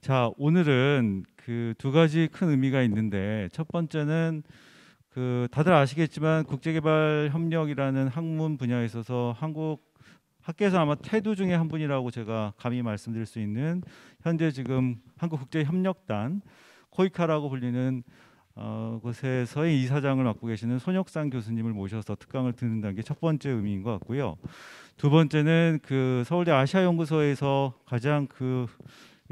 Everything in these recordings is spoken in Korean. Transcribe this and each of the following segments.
자, 오늘은 그 두 가지 큰 의미가 있는데 첫 번째는 그 다들 아시겠지만 국제개발 협력이라는 학문 분야에 있어서 한국 학계에서 아마 태두 중에 한 분이라고 제가 감히 말씀드릴 수 있는 현재 지금 한국국제협력단 코이카라고 불리는 어, 곳에서의 이사장을 맡고 계시는 손혁상 교수님을 모셔서 특강을 듣는다는 게 첫 번째 의미인 것 같고요. 두 번째는 그 서울대 아시아연구소에서 가장 그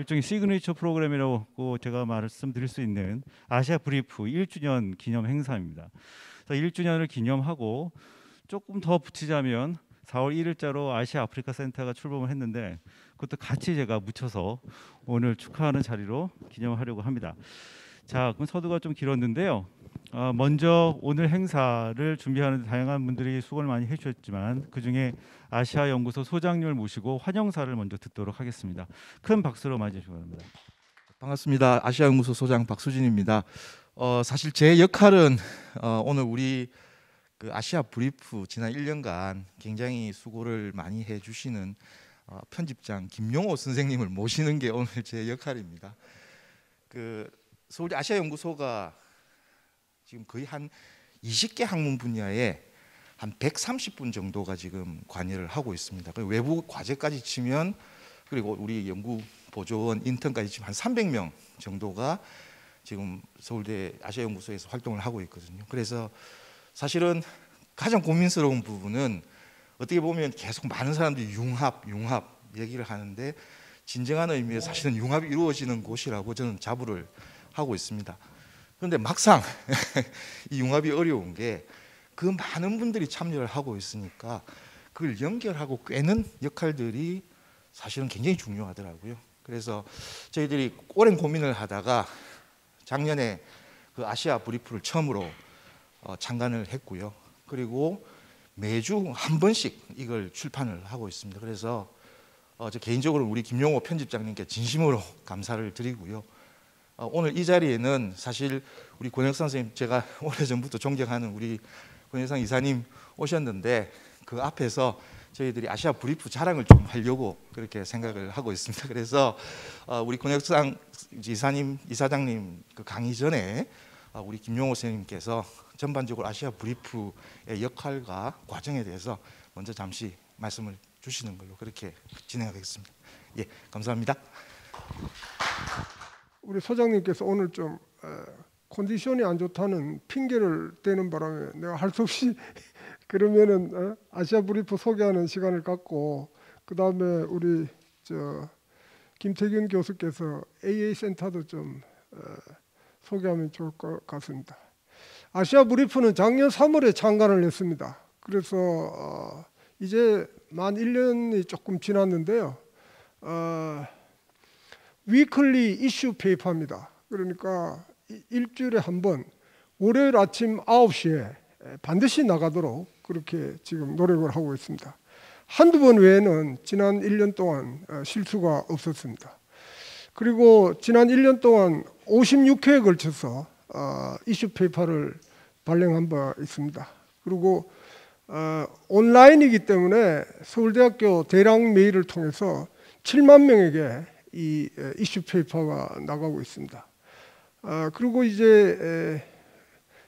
일종의 시그니처 프로그램이라고 제가 말씀드릴 수 있는 아시아 브리프 1주년 기념 행사입니다. 1주년을 기념하고 조금 더 붙이자면 4월 1일자로 아시아 아프리카 센터가 출범을 했는데 그것도 같이 제가 묻혀서 오늘 축하하는 자리로 기념하려고 합니다. 자, 그럼 서두가 좀 길었는데요. 어, 먼저 오늘 행사를 준비하는 다양한 분들이 수고를 많이 해주셨지만 그 중에 아시아 연구소 소장님을 모시고 환영사를 먼저 듣도록 하겠습니다. 큰 박수로 맞이해 시기 바랍니다. 반갑습니다. 아시아 연구소 소장 박수진입니다. 어, 사실 제 역할은 어, 오늘 우리 그 아시아 브리프 지난 1년간 굉장히 수고를 많이 해주시는 어, 편집장 김용호 선생님을 모시는 게 오늘 제 역할입니다. 그 서울 아시아 연구소가 지금 거의 한 20개 학문 분야에 한 130분 정도가 지금 관여를 하고 있습니다. 그 외부 과제까지 치면 그리고 우리 연구 보조원 인턴까지 지금 한 300명 정도가 지금 서울대 아시아 연구소에서 활동을 하고 있거든요. 그래서 사실은 가장 고민스러운 부분은 어떻게 보면 계속 많은 사람들이 융합, 융합 얘기를 하는데 진정한 의미에서 사실은 융합이 이루어지는 곳이라고 저는 자부를 하고 있습니다. 그런데 막상 이 융합이 어려운 게 그 많은 분들이 참여를 하고 있으니까 그걸 연결하고 꿰는 역할들이 사실은 굉장히 중요하더라고요. 그래서 저희들이 오랜 고민을 하다가 작년에 그 아시아 브리프를 처음으로 어, 창간을 했고요. 그리고 매주 한 번씩 이걸 출판을 하고 있습니다. 그래서 어, 저 개인적으로 우리 김용호 편집장님께 진심으로 감사를 드리고요. 어, 오늘 이 자리에는 사실 우리 권혁 선생님 제가 오래전부터 존경하는 우리 권혁상 이사님 오셨는데 그 앞에서 저희들이 아시아 브리프 자랑을 좀 하려고 그렇게 생각을 하고 있습니다. 그래서 어, 우리 권혁상 이사님 이사장님 그 강의 전에 어, 우리 김용호 선생님께서 전반적으로 아시아 브리프의 역할과 과정에 대해서 먼저 잠시 말씀을 주시는 걸로 그렇게 진행하겠습니다. 예, 감사합니다. 우리 소장님께서 오늘 좀 어, 컨디션이 안 좋다는 핑계를 대는 바람에 내가 할 수 없이 그러면은 어, 아시아 브리프 소개하는 시간을 갖고 그 다음에 우리 저 김태균 교수께서 AA 센터도 좀 어, 소개하면 좋을 것 같습니다. 아시아 브리프는 작년 3월에 창간을 했습니다. 그래서 이제 만 1년이 조금 지났는데요. 어, 위클리 이슈 페이퍼입니다. 그러니까 일주일에 한 번 월요일 아침 9시에 반드시 나가도록 그렇게 지금 노력을 하고 있습니다. 한두 번 외에는 지난 1년 동안 어, 실수가 없었습니다. 그리고 지난 1년 동안 56회에 걸쳐서 어, 이슈 페이퍼를 발행한 바 있습니다. 그리고 어, 온라인이기 때문에 서울대학교 대량 메일을 통해서 7만 명에게 이 이슈 페이퍼가 나가고 있습니다. 아, 그리고 이제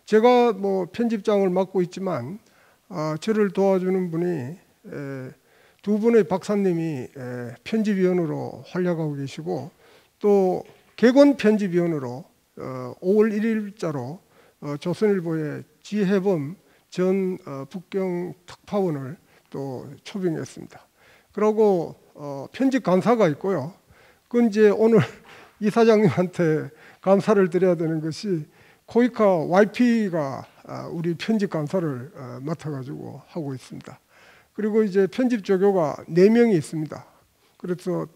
제가 뭐 편집장을 맡고 있지만 아, 저를 도와주는 분이 두 분의 박사님이 편집위원으로 활약하고 계시고 또 개건 편집위원으로 5월 어, 1일자로 어, 조선일보의 지혜범 전 어, 북경 특파원을 또 초빙했습니다. 그리고 편집 간사가 있고요. 그건 이제 오늘 이사장님한테 감사를 드려야 되는 것이 코이카 YP가 아, 우리 편집 감사를 아, 맡아가지고 하고 있습니다. 그리고 이제 편집 조교가 4명이 있습니다. 그래서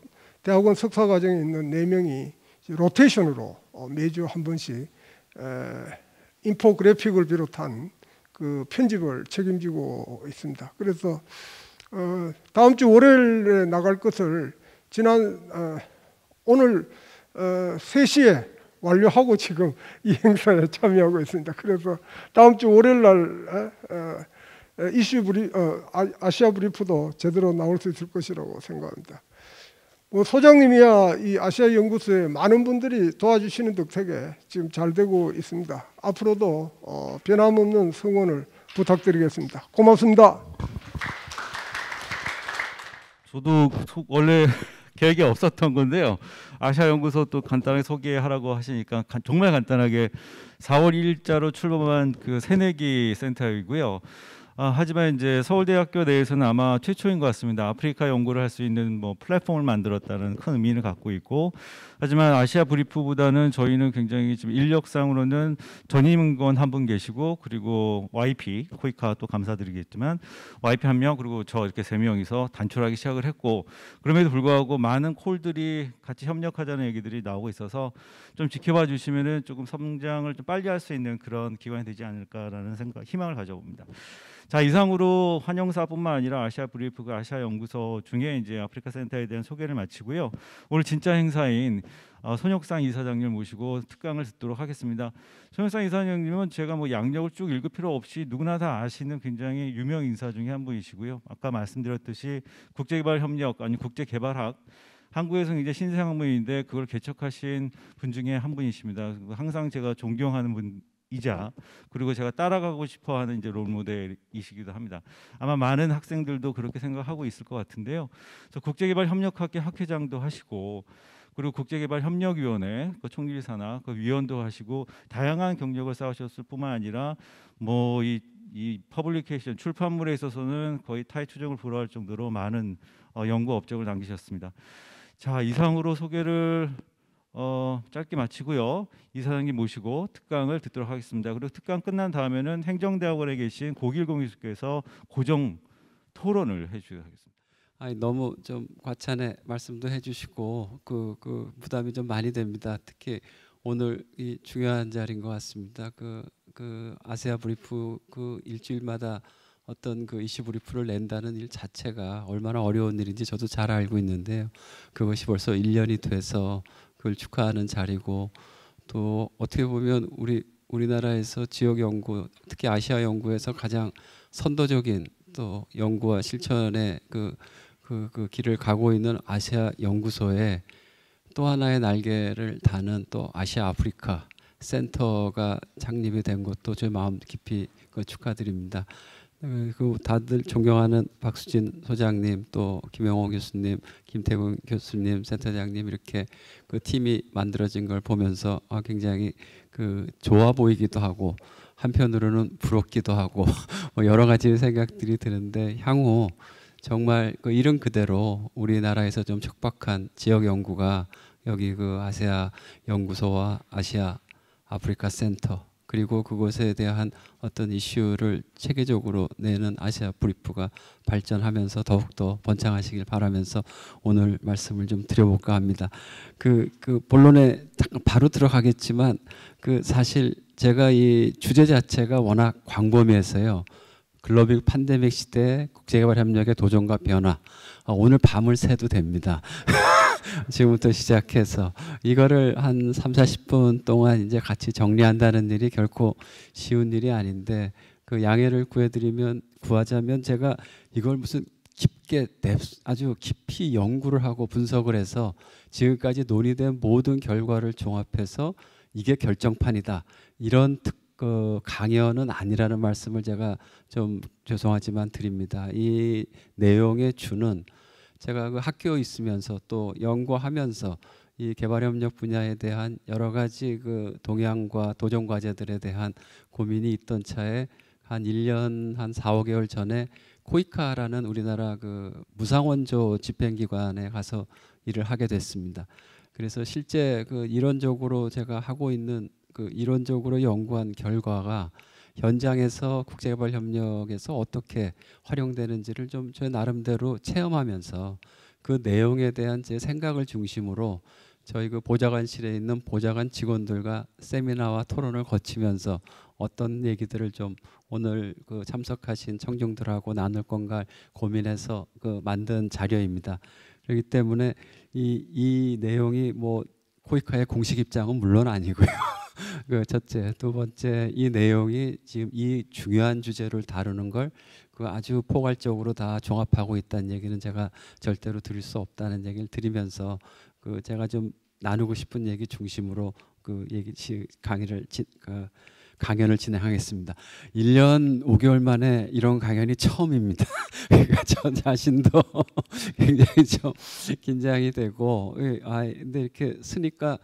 대학원 석사 과정에 있는 4명이 로테이션으로 어, 매주 한 번씩 인포그래픽을 비롯한 그 편집을 책임지고 있습니다. 그래서 어, 다음 주 월요일에 나갈 것을 지난 어, 오늘 3시에 어, 완료하고 지금 이 행사에 참여하고 있습니다. 그래서 다음 주 월요일 날 어, 어, 이슈 브리 아, 아시아 브리프도 제대로 나올 수 있을 것이라고 생각합니다. 뭐 소장님이야 이 아시아 연구소에 많은 분들이 도와주시는 덕택에 지금 잘 되고 있습니다. 앞으로도 어, 변함없는 성원을 부탁드리겠습니다. 고맙습니다. 저도 원래 계획이 없었던 건데요. 아시아 연구소 또 간단하게 소개하라고 하시니까 간, 정말 간단하게 4월 1일자로 출범한 그 새내기 센터이고요. 아, 하지만 이제 서울대학교 내에서는 아마 최초인 것 같습니다. 아프리카 연구를 할 수 있는 뭐 플랫폼을 만들었다는 큰 의미를 갖고 있고, 하지만 아시아 브리프보다는 저희는 굉장히 지금 인력상으로는 전임권 한분 계시고, 그리고 YP 코이카 또 감사드리겠지만 YP 한 명, 그리고 저 이렇게 세 명이서 단출하기 시작을 했고, 그럼에도 불구하고 많은 콜들이 같이 협력하자는 얘기들이 나오고 있어서 좀 지켜봐 주시면은 조금 성장을 좀 빨리 할 수 있는 그런 기관이 되지 않을까라는 생각, 희망을 가져봅니다. 자 이상으로 환영사뿐만 아니라 아시아 브리프가 아시아 연구소 중에 이제 아프리카 센터에 대한 소개를 마치고요. 오늘 진짜 행사인 어, 손혁상 이사장님 모시고 특강을 듣도록 하겠습니다. 손혁상 이사장님은 제가 뭐 양력을 쭉 읽을 필요 없이 누구나 다 아시는 굉장히 유명 인사 중에 한 분이시고요. 아까 말씀드렸듯이 국제개발협력 아니 국제개발학 한국에서 이제 신생 학문인데 그걸 개척하신 분 중에 한 분이십니다. 항상 제가 존경하는 분 이자 그리고 제가 따라가고 싶어하는 이제 롤 모델이시기도 합니다. 아마 많은 학생들도 그렇게 생각하고 있을 것 같은데요. 그래서 국제개발협력학회 학회장도 하시고 그리고 국제개발협력위원회 그 총리사나 그 위원도 하시고 다양한 경력을 쌓으셨을 뿐만 아니라 뭐 이 이 퍼블리케이션 출판물에 있어서는 거의 타의 추정을 불허할 정도로 많은 어, 연구 업적을 남기셨습니다. 자 이상으로 소개를 어, 짧게 마치고요. 이사장님 모시고 특강을 듣도록 하겠습니다. 그리고 특강 끝난 다음에는 행정대학원에 계신 고길공 교수께서 고정 토론을 해주겠습니다. 아니 너무 좀 과찬의 말씀도 해주시고 그, 그 부담이 좀 많이 됩니다. 특히 오늘 이 중요한 자리인 것 같습니다. 그, 그 아세아 브리프 그 일주일마다 어떤 그 이슈 브리프를 낸다는 일 자체가 얼마나 어려운 일인지 저도 잘 알고 있는데요. 그것이 벌써 1년이 돼서 그걸 축하하는 자리고 또 어떻게 보면 우리 우리나라에서 지역 연구 특히 아시아 연구에서 가장 선도적인 또 연구와 실천의 그, 그, 그 길을 가고 있는 아시아 연구소에 또 하나의 날개를 다는 또 아시아 아프리카 센터가 창립이 된 것도 제 마음 깊이 그 축하드립니다. 네, 그 다들 존경하는 박수진 소장님 또 김영호 교수님, 김태군 교수님, 센터장님 이렇게 그 팀이 만들어진 걸 보면서 아, 굉장히 그 좋아 보이기도 하고 한편으로는 부럽기도 하고 뭐 여러 가지 생각들이 드는데 향후 정말 그 이름 그대로 우리나라에서 좀 척박한 지역 연구가 여기 그 아세아 연구소와 아시아 아프리카 센터 그리고 그것에 대한 어떤 이슈를 체계적으로 내는 아시아 브리프가 발전하면서 더욱더 번창하시길 바라면서 오늘 말씀을 좀 드려볼까 합니다. 그, 그 본론에 바로 들어가겠지만 그 사실 제가 이 주제 자체가 워낙 광범위해서요. 글로벌 팬데믹 시대 국제개발 협력의 도전과 변화. 아, 오늘 밤을 새도 됩니다. 지금부터 시작해서 이거를 한 3, 40분 동안 이제 같이 정리한다는 일이 결코 쉬운 일이 아닌데 그 양해를 구해드리면 구하자면 제가 이걸 무슨 깊게 아주 깊이 연구를 하고 분석을 해서 지금까지 논의된 모든 결과를 종합해서 이게 결정판이다 이런 특, 그 강연은 아니라는 말씀을 제가 좀 죄송하지만 드립니다. 이 내용의 주는 제가 그 학교 있으면서 또 연구하면서 이 개발협력 분야에 대한 여러 가지 그 동향과 도전 과제들에 대한 고민이 있던 차에 한 1년 한 4, 5개월 전에 코이카라는 우리나라 그 무상원조 집행기관에 가서 일을 하게 됐습니다. 그래서 실제 그 이론적으로 제가 하고 있는 그 이론적으로 연구한 결과가 현장에서 국제개발 협력에서 어떻게 활용되는지를 좀제 나름대로 체험하면서 그 내용에 대한 제 생각을 중심으로 저희 그 보좌관실에 있는 보좌관 직원들과 세미나와 토론을 거치면서 어떤 얘기들을 좀 오늘 그 참석하신 청중들하고 나눌 건가 고민해서 그 만든 자료입니다. 그렇기 때문에 이, 이 내용이 뭐 코이카의 공식 입장은 물론 아니고요. 그 첫째, 두 번째 이 내용이 지금 이 중요한 주제를 다루는 걸 그 아주 포괄적으로 다 종합하고 있다는 얘기는 제가 절대로 드릴 수 없다는 얘기를 드리면서 그 제가 좀 나누고 싶은 얘기 중심으로 그 얘기 강의를 그 강연을 진행하겠습니다. 1년 5개월 만에 이런 강연이 처음입니다. 그러니까 저 자신도 굉장히 좀 긴장이 되고, 아, 근데 이렇게 쓰니까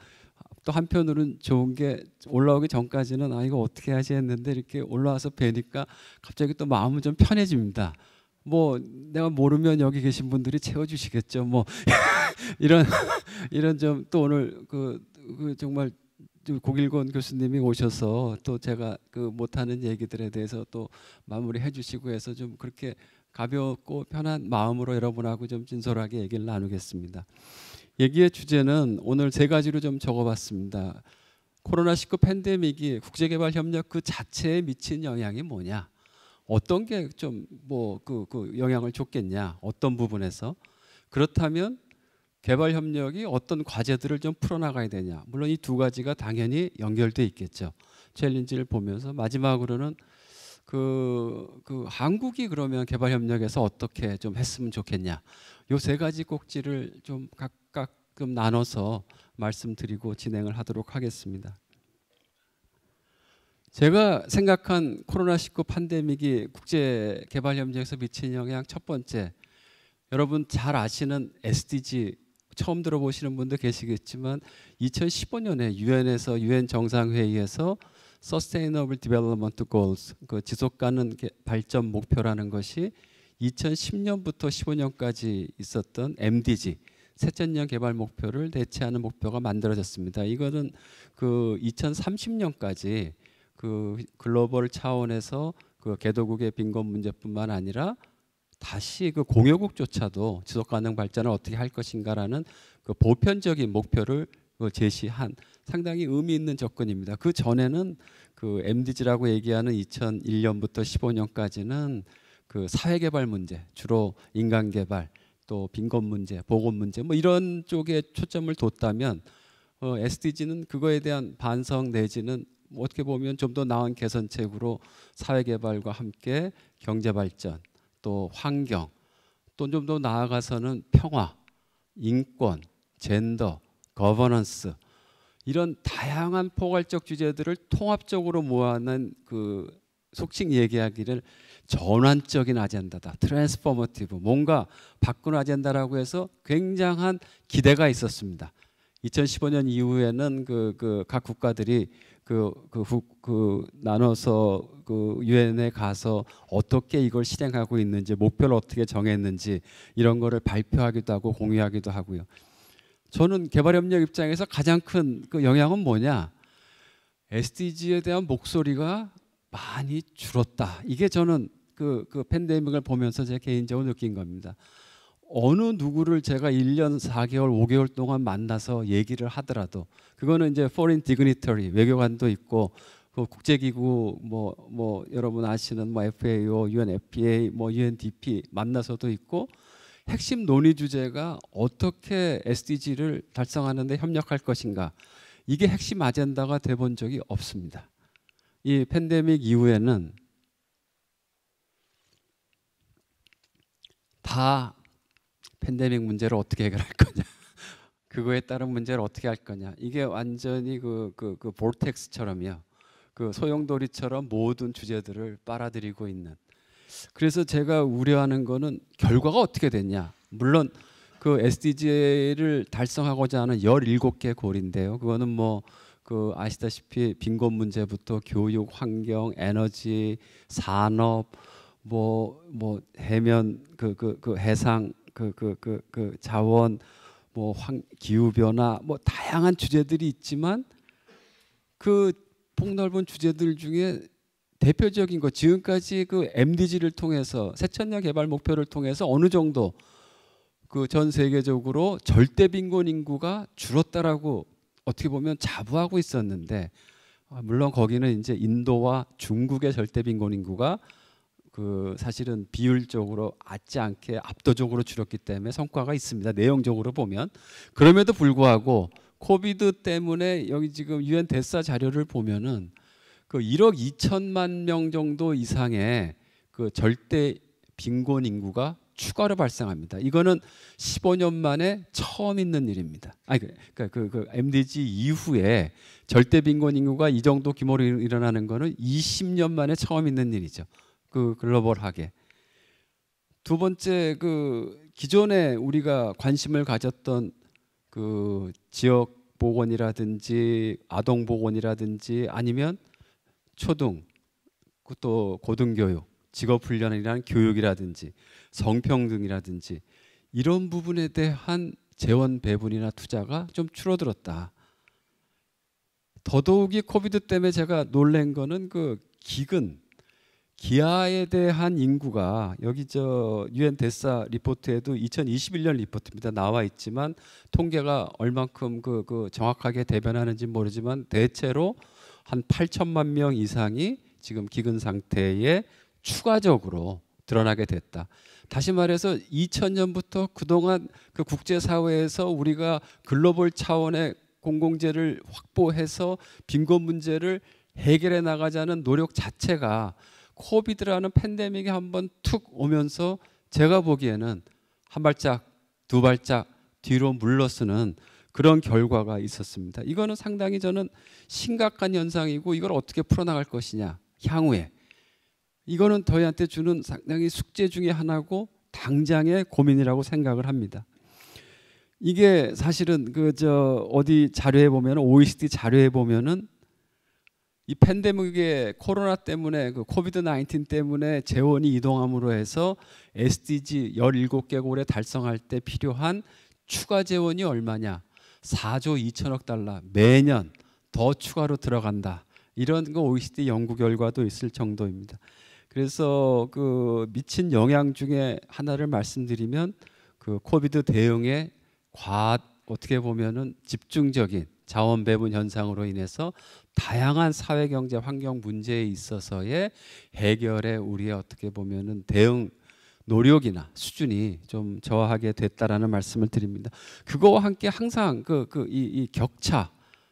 또 한편으로는 좋은 게 올라오기 전까지는 아 이거 어떻게 하지 했는데 이렇게 올라와서 뵈니까 갑자기 또 마음은 좀 편해집니다. 뭐 내가 모르면 여기 계신 분들이 채워주시겠죠. 뭐 이런 이런 좀또 오늘 그, 그 정말 고길권 교수님이 오셔서 또 제가 그 못하는 얘기들에 대해서 또 마무리해 주시고 해서 좀 그렇게 가볍고 편한 마음으로 여러분하고 좀 진솔하게 얘기를 나누겠습니다. 얘기의 주제는 오늘 세 가지로 좀 적어봤습니다. 코로나19 팬데믹이 국제개발협력 그 자체에 미친 영향이 뭐냐? 어떤 게 좀뭐그그 그 영향을 줬겠냐? 어떤 부분에서? 그렇다면 개발협력이 어떤 과제들을 좀 풀어나가야 되냐? 물론 이 두 가지가 당연히 연결돼 있겠죠. 챌린지를 보면서 마지막으로는 그, 그 한국이 그러면 개발 협력에서 어떻게 좀 했으면 좋겠냐 요 세 가지 꼭지를 좀 각각 좀 나눠서 말씀드리고 진행을 하도록 하겠습니다. 제가 생각한 코로나19 팬데믹이 국제 개발 협력에서 미친 영향 첫 번째 여러분 잘 아시는 SDG 처음 들어보시는 분도 계시겠지만 2015년에 유엔에서 유엔 UN 정상회의에서 Sustainable Development Goals 그 지속 가능 발전 목표라는 것이 2010년부터 15년까지 있었던 MDG 세천년 개발 목표를 대체하는 목표가 만들어졌습니다. 이거는 그 2030년까지 그 글로벌 차원에서 그 개도국의 빈곤 문제뿐만 아니라 다시 그 공여국조차도 지속 가능 발전을 어떻게 할 것인가라는 그 보편적인 목표를 그 제시한 상당히 의미 있는 접근입니다. 그 전에는 그 MDG라고 얘기하는 2001년부터 15년까지는 그 사회개발 문제, 주로 인간개발, 또 빈곤 문제, 보건 문제 뭐 이런 쪽에 초점을 뒀다면 어, SDG는 그거에 대한 반성 내지는 어떻게 보면 좀 더 나은 개선책으로 사회개발과 함께 경제발전, 또 환경, 또 좀 더 나아가서는 평화, 인권, 젠더, 거버넌스 이런 다양한 포괄적 주제들을 통합적으로 모아낸 그 속칭 얘기하기를 전환적인 아젠다다. 트랜스포머티브. 뭔가 바꾸는 아젠다라고 해서 굉장한 기대가 있었습니다. 2015년 이후에는 그그각 국가들이 그그 그, 그, 그 나눠서 그 유엔에 가서 어떻게 이걸 실행하고 있는지 목표를 어떻게 정했는지 이런 거를 발표하기도 하고 공유하기도 하고요. 저는 개발협력 입장에서 가장 큰 그 영향은 뭐냐? SDG에 대한 목소리가 많이 줄었다. 이게 저는 그, 그 팬데믹을 보면서 제 개인적으로 느낀 겁니다. 어느 누구를 제가 1년 4개월, 5개월 동안 만나서 얘기를 하더라도 그거는 이제 foreign dignitary 외교관도 있고 그 국제기구 뭐뭐 뭐 여러분 아시는 뭐 FAO, UNFPA, 뭐 UNDP 만나서도 있고 핵심 논의 주제가 어떻게 SDG를 달성하는 데 협력할 것인가 이게 핵심 아젠다가 돼본 적이 없습니다. 이 팬데믹 이후에는 다 팬데믹 문제를 어떻게 해결할 거냐 그거에 따른 문제를 어떻게 할 거냐 이게 완전히 그그그볼텍스처럼요그 소용돌이처럼 모든 주제들을 빨아들이고 있는 그래서 제가 우려하는 거는 결과가 어떻게 됐냐. 물론 그 SDG를 달성하고자 하는 17개 골인데요. 그거는 뭐 그 아시다시피 빈곤 문제부터 교육, 환경, 에너지, 산업 뭐뭐 뭐 해면 그그그 그, 그 해상 그그그그 그, 자원 뭐 환, 기후 변화 뭐 다양한 주제들이 있지만 그 폭넓은 주제들 중에 대표적인 거 지금까지 그 MDG를 통해서 세천년 개발 목표를 통해서 어느 정도 그 전 세계적으로 절대 빈곤 인구가 줄었다라고 어떻게 보면 자부하고 있었는데 아, 물론 거기는 이제 인도와 중국의 절대 빈곤 인구가 그 사실은 비율적으로 낮지 않게 압도적으로 줄었기 때문에 성과가 있습니다. 내용적으로 보면 그럼에도 불구하고 코비드 때문에 여기 지금 유엔 대사 자료를 보면은 그 1억 2천만 명 정도 이상의 그 절대 빈곤 인구가 추가로 발생합니다. 이거는 15년 만에 처음 있는 일입니다. 아니 그, 그러니까 그, 그 MDG 이후에 절대 빈곤 인구가 이 정도 규모로 일어나는 거는 20년 만에 처음 있는 일이죠. 그 글로벌하게. 두 번째 그 기존에 우리가 관심을 가졌던 그 지역 보건이라든지 아동 보건이라든지 아니면 초등 그 또 고등교육, 직업훈련이라는 교육이라든지 성평등이라든지 이런 부분에 대한 재원 배분이나 투자가 좀 줄어들었다. 더더욱이 코비드 때문에 제가 놀란 거는 그 기근, 기아에 대한 인구가 여기 저 유엔 대사 리포트에도 2021년 리포트입니다. 나와 있지만 통계가 얼만큼 그, 그 정확하게 대변하는지 모르지만 대체로 한 8천만 명 이상이 지금 기근 상태에 추가적으로 드러나게 됐다. 다시 말해서 2000년부터 그동안 그 국제 사회에서 우리가 글로벌 차원의 공공재를 확보해서 빈곤 문제를 해결해 나가자는 노력 자체가 코비드라는 팬데믹이 한번 툭 오면서 제가 보기에는 한 발짝, 두 발짝 뒤로 물러서는 그런 결과가 있었습니다. 이거는 상당히 저는 심각한 현상이고 이걸 어떻게 풀어나갈 것이냐 향후에 이거는 저희한테 주는 상당히 숙제 중의 하나고 당장의 고민이라고 생각을 합니다. 이게 사실은 그 저 어디 자료에 보면 OECD 자료에 보면은 이 팬데믹의 코로나 때문에 그 코비드 19 때문에 재원이 이동함으로 해서 SDG 17개국에 달성할 때 필요한 추가 재원이 얼마냐 4조 2천억 달러 매년 더 추가로 들어간다. 이런 거 OECD 연구 결과도 있을 정도입니다. 그래서 그 미친 영향 중에 하나를 말씀드리면 그 코비드 대응의 과 어떻게 보면은 집중적인 자원 배분 현상으로 인해서 다양한 사회 경제 환경 문제에 있어서의 해결에 우리의 어떻게 보면은 대응 노력이나 수준이 좀 저하게 하 됐다라는 말씀을 드립니다. 그거와 함께 항상 그그이 격차,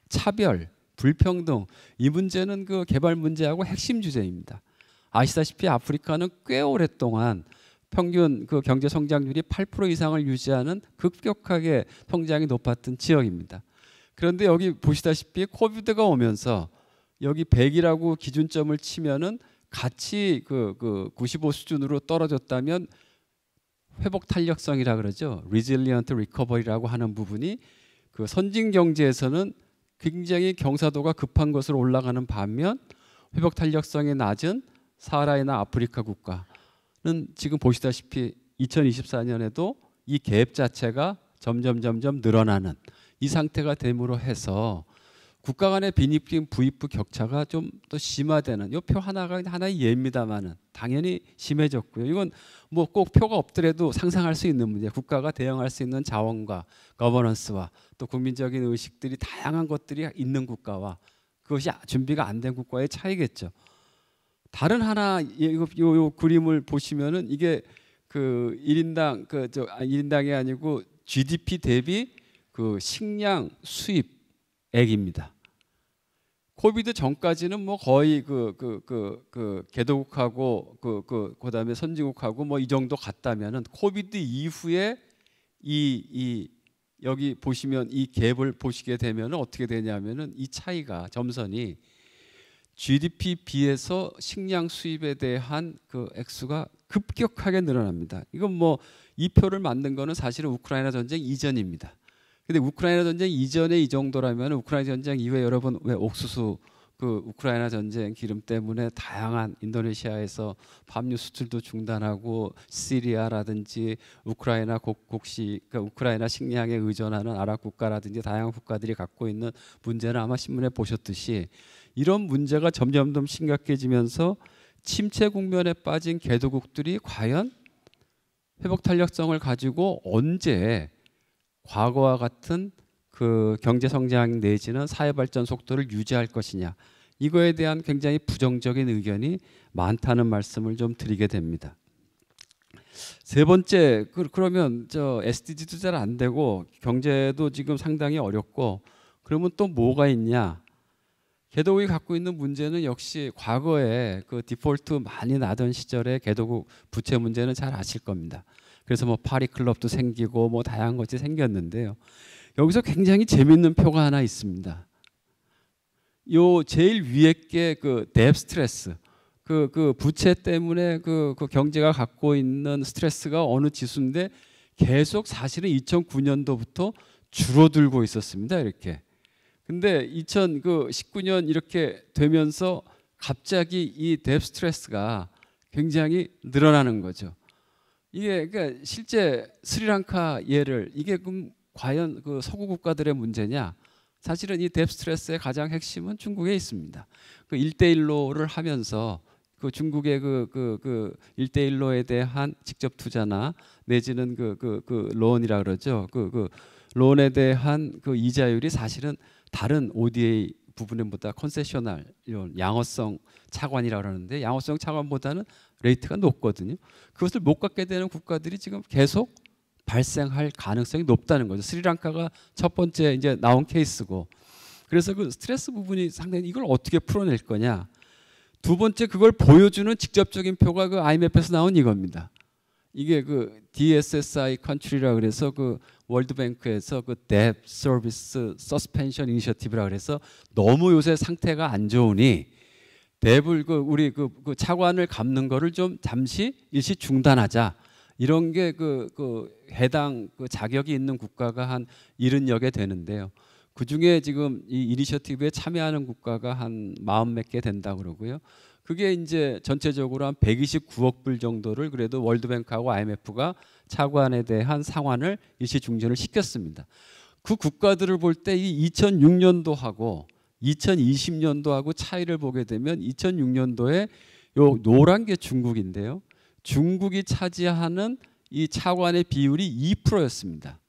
차별, 불평등 이 문제는 그 개발 문제하고 핵심 주제입니다. 아시다시피 아프리카는 꽤 오랫동안 평균 그 경제 성장률이 8% 이상을 유지하는 급격하게 성장이 높았던 지역입니다. 그런데 여기 보시다시피 코비드가 오면서 여기 100이라고 기준점을 치면은 같이 그, 그 95 수준으로 떨어졌다면 회복 탄력성이라 그러죠. resilient recovery라고 하는 부분이 그 선진 경제에서는 굉장히 경사도가 급한 것으로 올라가는 반면 회복 탄력성이 낮은 사하라이나 아프리카 국가는 지금 보시다시피 2024년에도 이 갭 자체가 점점 점점 늘어나는 이 상태가 됨으로 해서 국가 간의 빈입빈부익부 격차가 좀 더 심화되는 요표 하나가 하나의 예입니다만은 당연히 심해졌고요. 이건 뭐 꼭 표가 없더라도 상상할 수 있는 문제. 국가가 대응할 수 있는 자원과 거버넌스와 또 국민적인 의식들이 다양한 것들이 있는 국가와 그것이 아, 준비가 안 된 국가의 차이겠죠. 다른 하나 예, 요, 요, 요 그림을 보시면은 이게 그 1인당 그저 1인당이 아, 아니고 GDP 대비 그 식량 수입 애입니다 코비드 전까지는 뭐 거의 그그그그 그, 그, 그 개도국하고 그 그그 다음에 선진국하고 뭐 이 정도 같다면은 코비드 이후에 이 이 여기 보시면 이 갭을 보시게 되면 어떻게 되냐면은 이 차이가 점선이 GDP 비해서 식량 수입에 대한 그 액수가 급격하게 늘어납니다. 이건 뭐이 표를 만든 거는 사실은 우크라이나 전쟁 이전입니다. 근데 우크라이나 전쟁 이전에 이 정도라면 우크라이나 전쟁 이후에 여러 분왜 옥수수 그 우크라이나 전쟁 기름 때문에 다양한 인도네시아에서 밤류 수출도 중단하고 시리아라든지 우크라이나 곡곡시 그러니까 우크라이나 식량에 의존하는 아랍 국가라든지 다양한 국가들이 갖고 있는 문제는 아마 신문에 보셨듯이 이런 문제가 점점점 심각해지면서 침체 국면에 빠진 개도국들이 과연 회복 탄력성을 가지고 언제 과거와 같은 그 경제 성장 내지는 사회 발전 속도를 유지할 것이냐 이거에 대한 굉장히 부정적인 의견이 많다는 말씀을 좀 드리게 됩니다. 세 번째 그, 그러면 저 SDG도 잘안 되고 경제도 지금 상당히 어렵고 그러면 또 뭐가 있냐? 개도국이 갖고 있는 문제는 역시 과거에 그 디폴트 많이 나던 시절에 개도국 부채 문제는 잘 아실 겁니다. 그래서 뭐 파리 클럽도 생기고 뭐 다양한 것이 생겼는데요. 여기서 굉장히 재밌는 표가 하나 있습니다. 요 제일 위에 게그 대 스트레스 그, 그 부채 때문에 그, 그 경제가 갖고 있는 스트레스가 어느 지수인데 계속 사실은 2009년도부터 줄어들고 있었습니다. 이렇게. 근데 2019년 그 이렇게 되면서 갑자기 이 뎁 스트레스가 굉장히 늘어나는 거죠. 이게 그러니까 실제 스리랑카 예를 이게 그럼 과연 그 서구 국가들의 문제냐? 사실은 이 뎁스트레스의 가장 핵심은 중국에 있습니다. 그일대일로를 하면서 그 중국의 그 그그 그, 그 일대일로에 대한 직접 투자나 내지는 그 그 그 론이라 그, 그러죠. 그 그 론에 대한 그 이자율이 사실은 다른 ODA 부분에 보다 컨세셔널 이런 양호성 차관이라고 하는데 양호성 차관보다는 레이트가 높거든요. 그것을 못 갖게 되는 국가들이 지금 계속 발생할 가능성이 높다는 거죠. 스리랑카가 첫 번째 이제 나온 케이스고. 그래서 그 스트레스 부분이 상당히 이걸 어떻게 풀어낼 거냐. 두 번째 그걸 보여주는 직접적인 표가 그 IMF에서 나온 이겁니다. 이게 그 DSSI 컨트리라 그래서 그 월드뱅크에서 그 Debt Service Suspension Initiative라 그래서 너무 요새 상태가 안 좋으니 뎁불그 우리 그, 그 차관을 갚는 거를 좀 잠시 일시 중단하자. 이런 게 그 그 해당 그 자격이 있는 국가가 한 일흔 여개 되는데요. 그 중에 지금 이 이니셔티브에 참여하는 국가가 한마음몇게 된다 그러고요. 그게 이제 전체적으로 한 129억 불 정도를 그래도 월드뱅크하고 IMF가 차관에 대한 상환을 일시 중전을 시켰습니다. 그 국가들을 볼 때 이 2006년도하고 2020년도하고 차이를 보게 되면 2006년도에 요 노란 게 중국인데요. 중국이 차지하는 이 차관의 비율이 2%였습니다.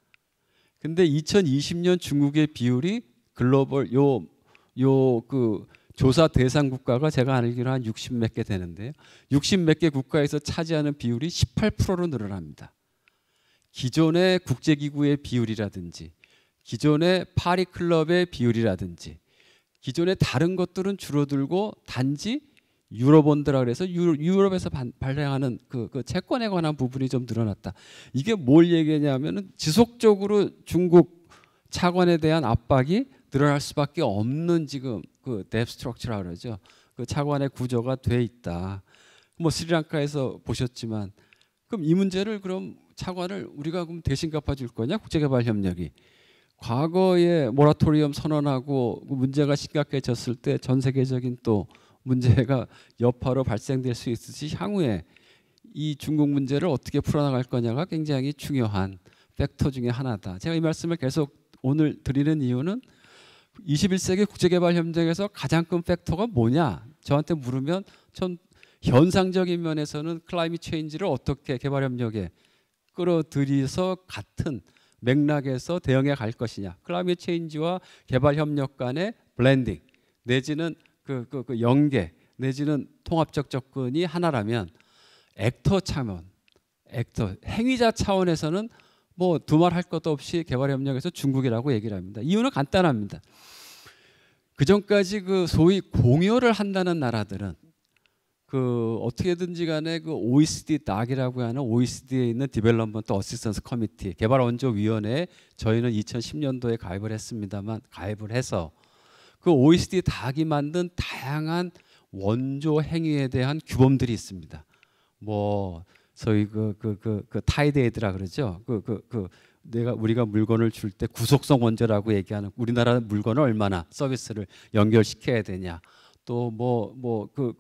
근데 2020년 중국의 비율이 글로벌 요요그 조사 대상 국가가 제가 알기로 한60몇개 되는데요. 60몇개 국가에서 차지하는 비율이 18%로 늘어납니다. 기존의 국제기구의 비율이라든지 기존의 파리 클럽의 비율이라든지 기존의 다른 것들은 줄어들고 단지 유럽원드라 그래서 유럽, 에서 발행하는 그, 그, 채권에 관한 부분이 좀 늘어났다. 이게 뭘얘기냐면 지속적으로 중국 차관에 대한 압박이 늘어날 수밖에 없는 지금 그 뎁스트럭처라 그러죠. 그 차관의 구조가 돼 있다. 뭐 스리랑카에서 보셨지만 그럼 이 문제를 그럼 차관을 우리가 그럼 대신 갚아줄 거냐 국제개발협력이 과거에 모라토리엄 선언하고 그 문제가 심각해졌을 때 전 세계적인 또 문제가 여파로 발생될 수 있듯이 향후에 이 중국 문제를 어떻게 풀어나갈 거냐가 굉장히 중요한 팩터 중의 하나다. 제가 이 말씀을 계속 오늘 드리는 이유는 21세기 국제개발협정에서 가장 큰 팩터가 뭐냐? 저한테 물으면 전 현상적인 면에서는 클라이밋 체인지를 어떻게 개발협력에 끌어들여서 같은 맥락에서 대응해 갈 것이냐. 클라이밋 체인지와 개발협력 간의 블렌딩 내지는 그, 그, 그 연계 내지는 통합적 접근이 하나라면 액터 차원, 액터 행위자 차원에서는 뭐 두말할 것도 없이 개발협력에서 중국이라고 얘기를 합니다. 이유는 간단합니다. 그 전까지 그 소위 공여를 한다는 나라들은 그 어떻게든지 간에 그 OECD 낙이라고 하는 OECD에 있는 디벨롭먼트 어시스턴스 커미티 개발 원조 위원회에 저희는 2010년도에 가입을 했습니다만 가입을 해서 그 OECD 닭이 만든 다양한 원조 행위에 대한 규범들이 있습니다. 뭐 소위 그그 그 그 타이데이드라 그러죠. 그 그, 그 내가 우리가 물건을 줄 때 구속성 원조라고 얘기하는 우리나라 물건을 얼마나 서비스를 연결시켜야 되냐. 또 뭐 뭐 그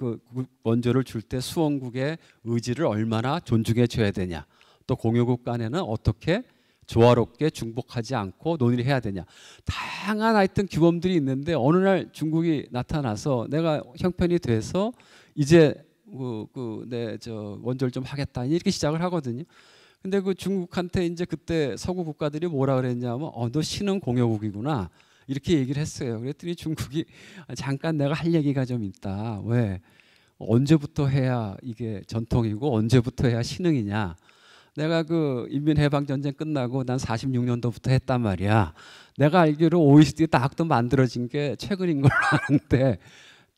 그원조를줄 때 수원국의 의지를 얼마나 존중해 줘야 되냐. 또 공유국 간에는 어떻게 조화롭게 중복하지 않고 논의를 해야 되냐. 다양한 하여튼 규범들이 있는데 어느 날 중국이 나타나서 내가 형편이 돼서 이제 그네저 그, 원조를 좀 하겠다 이렇게 시작을 하거든요. 근데 그 중국한테 이제 그때 서구 국가들이 뭐라 그랬냐면 어 너 신은 공여국이구나 이렇게 얘기를 했어요. 그랬더니 중국이 아, 잠깐 내가 할 얘기가 좀 있다. 왜 언제부터 해야 이게 전통이고 언제부터 해야 신흥이냐? 내가 그 인민해방 전쟁 끝나고 난 46년도부터 했단 말이야. 내가 알기로 OECD 딱 학도 만들어진 게 최근인 걸로 아는데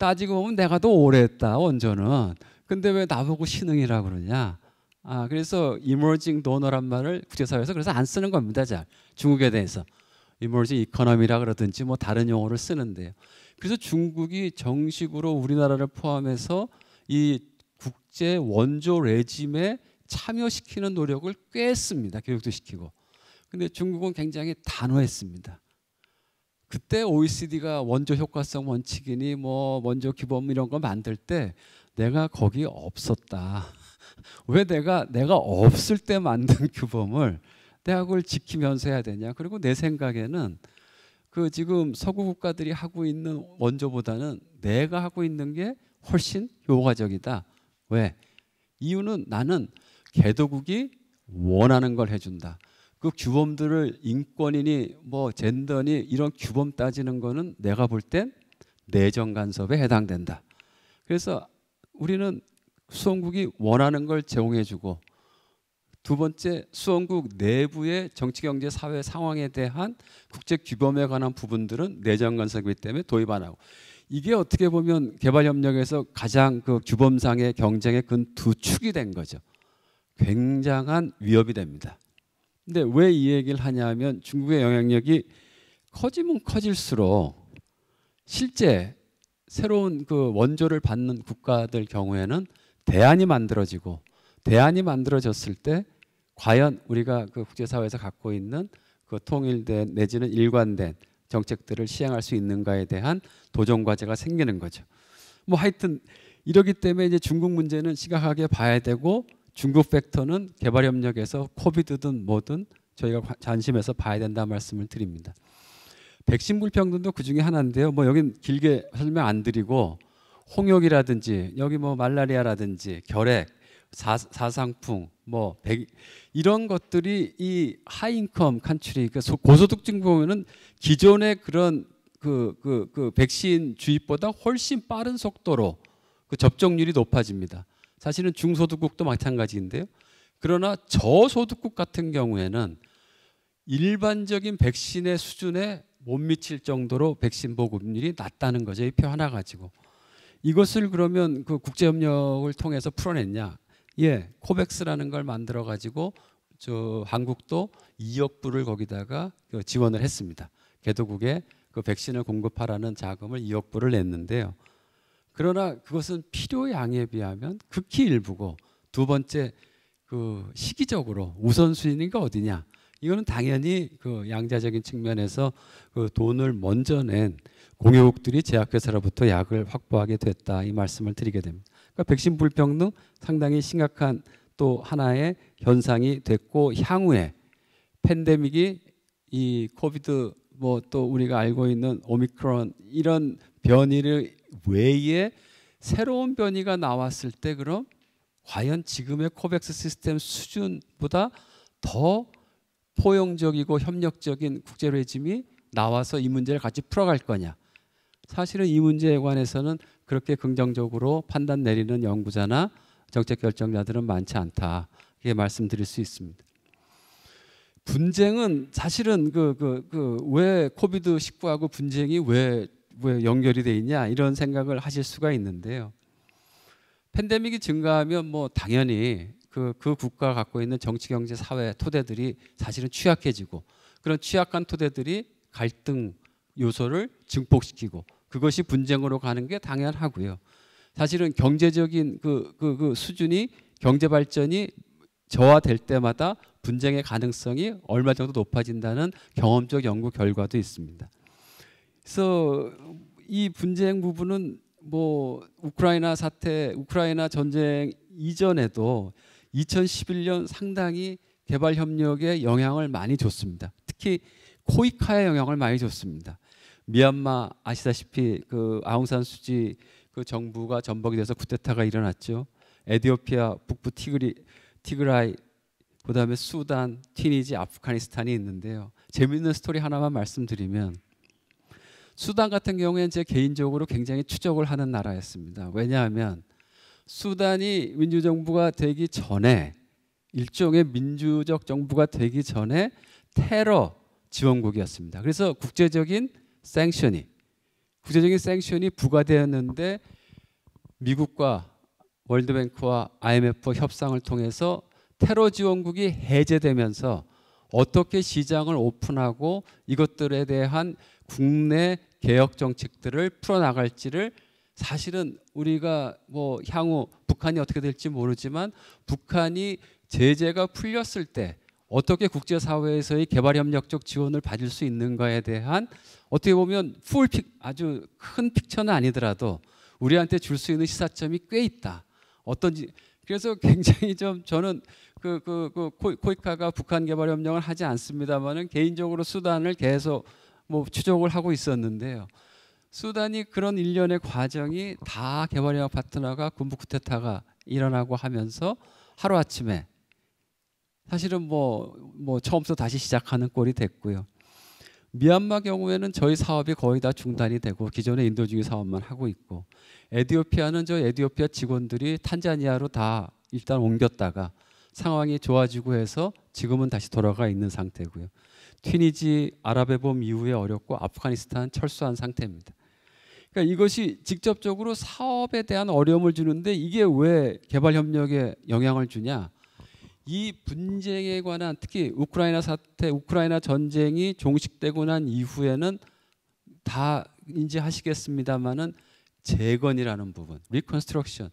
따지고 보면 내가 더 오래 했다 원조는. 근데 왜 나보고 신흥이라 그러냐? 아 그래서 e m e r g 란 말을 국제사회에서 그래서 안 쓰는 겁니다. 잘 중국에 대해서 e m e r g i n 라 그러든지 뭐 다른 용어를 쓰는데요. 그래서 중국이 정식으로 우리나라를 포함해서 이 국제 원조 레짐에 참여시키는 노력을 꽤 했습니다. 교육도 시키고. 근데 중국은 굉장히 단호했습니다. 그때 OECD가 원조 효과성 원칙이니 뭐 원조 기본 이런 거 만들 때 내가 거기 없었다. 왜 내가 내가 없을 때 만든 규범을 대학을 지키면서 해야 되냐? 그리고 내 생각에는 그 지금 서구 국가들이 하고 있는 원조보다는 내가 하고 있는 게 훨씬 효과적이다. 왜? 이유는 나는 개도국이 원하는 걸 해준다. 그 규범들을 인권이니 뭐 젠더니 이런 규범 따지는 거는 내가 볼 땐 내정 간섭에 해당된다. 그래서 우리는 수원국이 원하는 걸 제공해주고 두 번째 수원국 내부의 정치 경제 사회 상황에 대한 국제 규범에 관한 부분들은 내정 간섭이기 때문에 도입 안 하고 이게 어떻게 보면 개발 협력에서 가장 그 규범상의 경쟁의 근두 축이 된 거죠. 굉장한 위협이 됩니다. 근데 왜 이 얘기를 하냐면 중국의 영향력이 커지면 커질수록 실제 새로운 그 원조를 받는 국가들 경우에는 대안이 만들어지고 대안이 만들어졌을 때 과연 우리가 그 국제사회에서 갖고 있는 그 통일된 내지는 일관된 정책들을 시행할 수 있는가에 대한 도전 과제가 생기는 거죠. 뭐 하여튼 이러기 때문에 이제 중국 문제는 심각하게 봐야 되고 중국 팩터는 개발 협력에서 코비드든 뭐든 저희가 관심해서 봐야 된다 말씀을 드립니다. 백신 불평등도 그 중에 하나인데요. 뭐 여긴 길게 설명 안 드리고 홍역이라든지 여기 뭐 말라리아라든지 결핵, 사, 사상풍 뭐 백, 이런 것들이 이 하인컴 칸츄리 그러니까 고소득층 보면은 기존의 그런 그, 그, 그 백신 주입보다 훨씬 빠른 속도로 그 접종률이 높아집니다. 사실은 중소득국도 마찬가지인데요. 그러나 저소득국 같은 경우에는 일반적인 백신의 수준에 못 미칠 정도로 백신 보급률이 낮다는 거죠. 이 표 하나 가지고. 이것을 그러면 그 국제협력을 통해서 풀어냈냐? 예, 코백스라는 걸 만들어 가지고 저 한국도 2억 불을 거기다가 그 지원을 했습니다. 개도국에 그 백신을 공급하라는 자금을 2억 불을 냈는데요. 그러나 그것은 필요 양에 비하면 극히 일부고 두 번째 그 시기적으로 우선순위가 어디냐? 이거는 당연히 그 양자적인 측면에서 그 돈을 먼저 낸공유국들이 제약회사로부터 약을 확보하게 됐다 이 말씀을 드리게 됩니다. 그러니까 백신 불평등 상당히 심각한 또 하나의 현상이 됐고 향후에 팬데믹이 이 코비드 뭐 또 우리가 알고 있는 오미크론 이런 변이를 외에 새로운 변이가 나왔을 때 그럼 과연 지금의 코백스 시스템 수준보다 더 포용적이고 협력적인 국제 레짐이 나와서 이 문제를 같이 풀어갈 거냐. 사실은 이 문제에 관해서는 그렇게 긍정적으로 판단 내리는 연구자나 정책 결정자들은 많지 않다. 이게 렇 말씀드릴 수 있습니다. 분쟁은 사실은 그 그 그 왜 코비드 19하고 분쟁이 왜왜 뭐 연결이 돼 있냐 이런 생각을 하실 수가 있는데요. 팬데믹이 증가하면 뭐 당연히 그, 그국가 갖고 있는 정치, 경제, 사회 토대들이 사실은 취약해지고 그런 취약한 토대들이 갈등 요소를 증폭시키고 그것이 분쟁으로 가는 게 당연하고요. 사실은 경제적인 그, 그, 그 수준이 경제 발전이 저하될 때마다 분쟁의 가능성이 얼마 정도 높아진다는 경험적 연구 결과도 있습니다. 그래서 이 분쟁 부분은 뭐 우크라이나 사태, 우크라이나 전쟁 이전에도 2011년 상당히 개발 협력에 영향을 많이 줬습니다. 특히 코이카에 영향을 많이 줬습니다. 미얀마 아시다시피 그 아웅산 수지 그 정부가 전복이 돼서 쿠데타가 일어났죠. 에디오피아 북부 티그리 티그라이 그다음에 수단, 튀니지, 아프가니스탄이 있는데요. 재밌는 스토리 하나만 말씀드리면 수단 같은 경우에는 제 개인적으로 굉장히 추적을 하는 나라였습니다. 왜냐하면 수단이 민주정부가 되기 전에 일종의 민주적 정부가 되기 전에 테러 지원국이었습니다. 그래서 국제적인 섹션이 국제적인 섹션이 부과되었는데 미국과 월드뱅크와 IMF 협상을 통해서 테러 지원국이 해제되면서 어떻게 시장을 오픈하고 이것들에 대한 국내 개혁 정책들을 풀어나갈지를 사실은 우리가 뭐 향후 북한이 어떻게 될지 모르지만 북한이 제재가 풀렸을 때 어떻게 국제사회에서의 개발협력적 지원을 받을 수 있는가에 대한 어떻게 보면 풀 픽, 아주 큰 픽처는 아니더라도 우리한테 줄 수 있는 시사점이 꽤 있다. 어떤지 그래서 굉장히 좀 저는 그, 그, 그 코이카가 북한 개발협력을 하지 않습니다만은 개인적으로 수단을 계속 뭐 추적을 하고 있었는데요. 수단이 그런 일련의 과정이 다개발협 파트너가 군부 쿠데타가 일어나고 하면서 하루 아침에 사실은 뭐뭐 뭐 처음부터 다시 시작하는 꼴이 됐고요. 미얀마 경우에는 저희 사업이 거의 다 중단이 되고 기존의 인도주의 사업만 하고 있고 에디오피아는 저 에디오피아 직원들이 탄자니아로 다 일단 옮겼다가 상황이 좋아지고 해서 지금은 다시 돌아가 있는 상태고요. 튀니지 아랍에범 이후에 어렵고 아프가니스탄 철수한 상태입니다. 그러니까 이것이 직접적으로 사업에 대한 어려움을 주는데 이게 왜 개발 협력에 영향을 주냐? 이 분쟁에 관한 특히 우크라이나 사태, 우크라이나 전쟁이 종식되고 난 이후에는 다 인지하시겠습니다만은 재건이라는 부분, 리컨스트럭션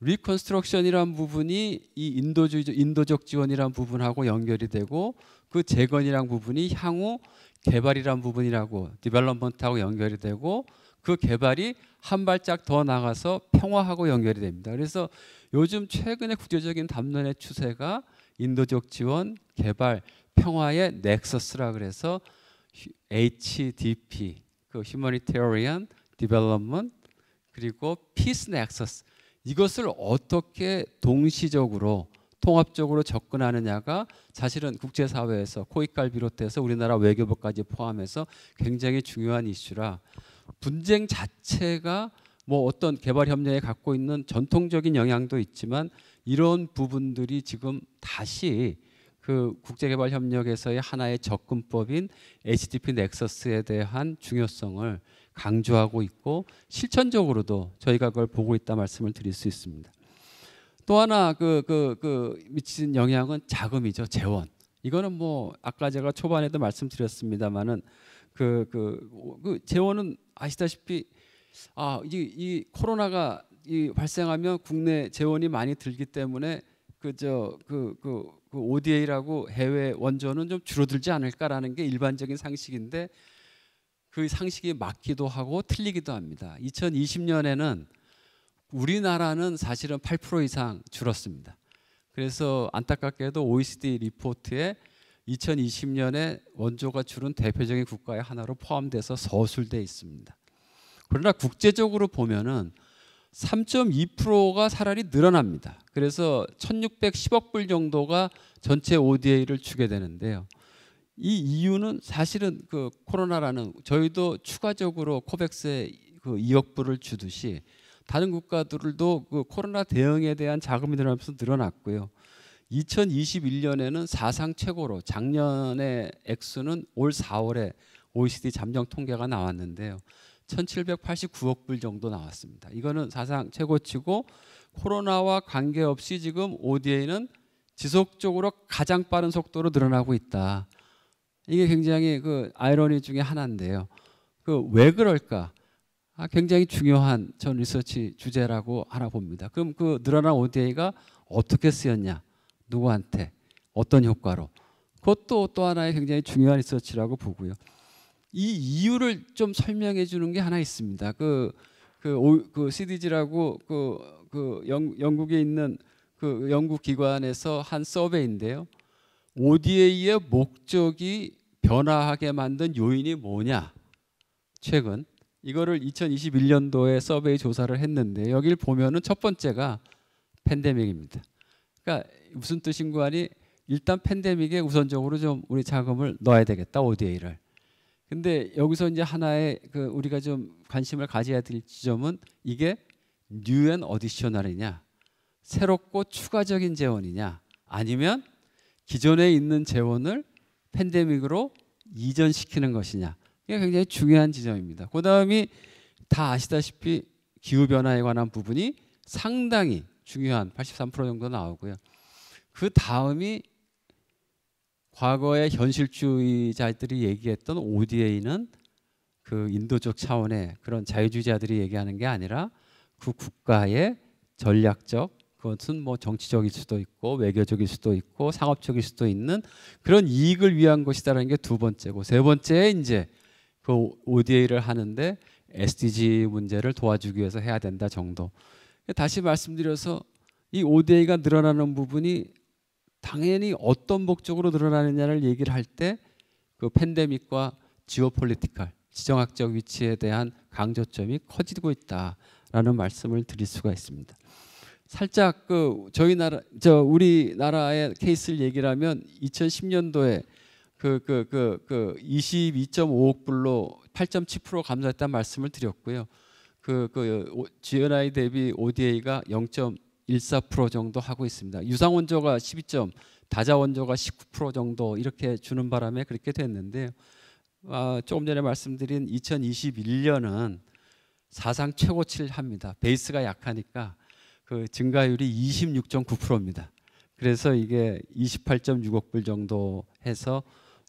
리컨스트럭션이란 부분이 이 인도주의 인도적 지원이란 부분하고 연결이 되고 그 재건이란 부분이 향후 개발이란 부분이라고 디벨롭먼트하고 연결이 되고 그 개발이 한 발짝 더 나가서 평화하고 연결이 됩니다. 그래서 요즘 최근의 국제적인 담론의 추세가 인도적 지원, 개발, 평화의 넥서스라 그래서 HDP 그 휴머니테리언 디벨롭먼트 그리고 피스 넥서스 이것을 어떻게 동시적으로 통합적으로 접근하느냐가 사실은 국제사회에서 코이칼 비롯해서 우리나라 외교부까지 포함해서 굉장히 중요한 이슈라 분쟁 자체가 뭐 어떤 개발 협력에 갖고 있는 전통적인 영향도 있지만 이런 부분들이 지금 다시 그 국제개발협력에서의 하나의 접근법인 HDP 넥서스에 대한 중요성을 강조하고 있고 실천적으로도 저희가 그걸 보고 있다 말씀을 드릴 수 있습니다. 또 하나 그, 그, 그미치 영향은 자금이죠 재원. 이거는 뭐 아까 제가 초반에도 말씀드렸습니다만은 그, 그, 그 재원은 아시다시피 아, 이, 이 코로나가 이 발생하면 국내 재원이 많이 들기 때문에 그저 그, 그, 그 ODA라고 해외 원조는 좀 줄어들지 않을까라는 게 일반적인 상식인데 그 상식이 맞기도 하고 틀리기도 합니다. 2020년에는 우리나라는 사실은 8% 이상 줄었습니다. 그래서 안타깝게도 OECD 리포트에 2020년에 원조가 줄은 대표적인 국가의 하나로 포함돼서 서술돼 있습니다. 그러나 국제적으로 보면은 3.2%가 차라리 늘어납니다. 그래서 1,610억 불 정도가 전체 ODA를 주게 되는데요. 이 이유는 사실은 그 코로나라는 저희도 추가적으로 코백스에 그 2억 불을 주듯이 다른 국가들도 그 코로나 대응에 대한 자금이 늘어나면서 늘어났고요. 2021년에는 사상 최고로 작년의 액수는 올 4월에 OECD 잠정 통계가 나왔는데요. 1789억 불 정도 나왔습니다. 이거는 사상 최고치고 코로나와 관계없이 지금 ODA는 지속적으로 가장 빠른 속도로 늘어나고 있다. 이게 굉장히 그 아이러니 중에 하나인데요. 그 왜 그럴까? 아, 굉장히 중요한 전 리서치 주제라고 하나 봅니다. 그럼 그 늘어난 ODA가 어떻게 쓰였냐? 누구한테? 어떤 효과로? 그것도 또 하나의 굉장히 중요한 리서치라고 보고요. 이 이유를 좀 설명해 주는 게 하나 있습니다. 그, 그, 오, 그 CDG라고 그, 그 영, 영국에 있는 그 연구 기관에서 한서베인데요 ODA의 목적이 변화하게 만든 요인이 뭐냐? 최근 이거를 2021년도에 서베이 조사를 했는데 여기를 보면은 첫 번째가 팬데믹입니다. 그러니까 무슨 뜻인가 하니 일단 팬데믹에 우선적으로 좀 우리 자금을 넣어야 되겠다 ODA를. 근데 여기서 이제 하나의 그 우리가 좀 관심을 가져야 될 지점은 이게 뉴앤 어디셔널이냐 새롭고 추가적인 재원이냐 아니면 기존에 있는 재원을 팬데믹으로 이전시키는 것이냐. 이게 굉장히 중요한 지점입니다. 그 다음이 다 아시다시피 기후변화에 관한 부분이 상당히 중요한 83% 정도 나오고요. 그 다음이 과거의 현실주의자들이 얘기했던 ODA는 그 인도적 차원의 그런 자유주의자들이 얘기하는 게 아니라 그 국가의 전략적 그것은 뭐 정치적일 수도 있고 외교적일 수도 있고 상업적일 수도 있는 그런 이익을 위한 것이다라는 게 두 번째고 세 번째 이제 그 ODA를 하는데 SDG 문제를 도와주기 위해서 해야 된다 정도. 다시 말씀드려서 이 ODA가 늘어나는 부분이 당연히 어떤 목적으로 늘어나느냐를 얘기를 할 때 그 팬데믹과 지오폴리티컬 지정학적 위치에 대한 강조점이 커지고 있다라는 말씀을 드릴 수가 있습니다. 살짝 그 저희 나라 저 우리나라의 케이스를 얘기하면 2010년도에 그 그 그 그 22.5억 불로 8.7% 감소했다는 말씀을 드렸고요. 그그 GNI 그 대비 ODA가 0.14% 정도 하고 있습니다. 유상 원조가 12점, 다자 원조가 19% 정도 이렇게 주는 바람에 그렇게 됐는데요. 아, 조금 전에 말씀드린 2021년은 사상 최고치를 합니다. 베이스가 약하니까 그 증가율이 26.9%입니다. 그래서 이게 28.6억 불 정도 해서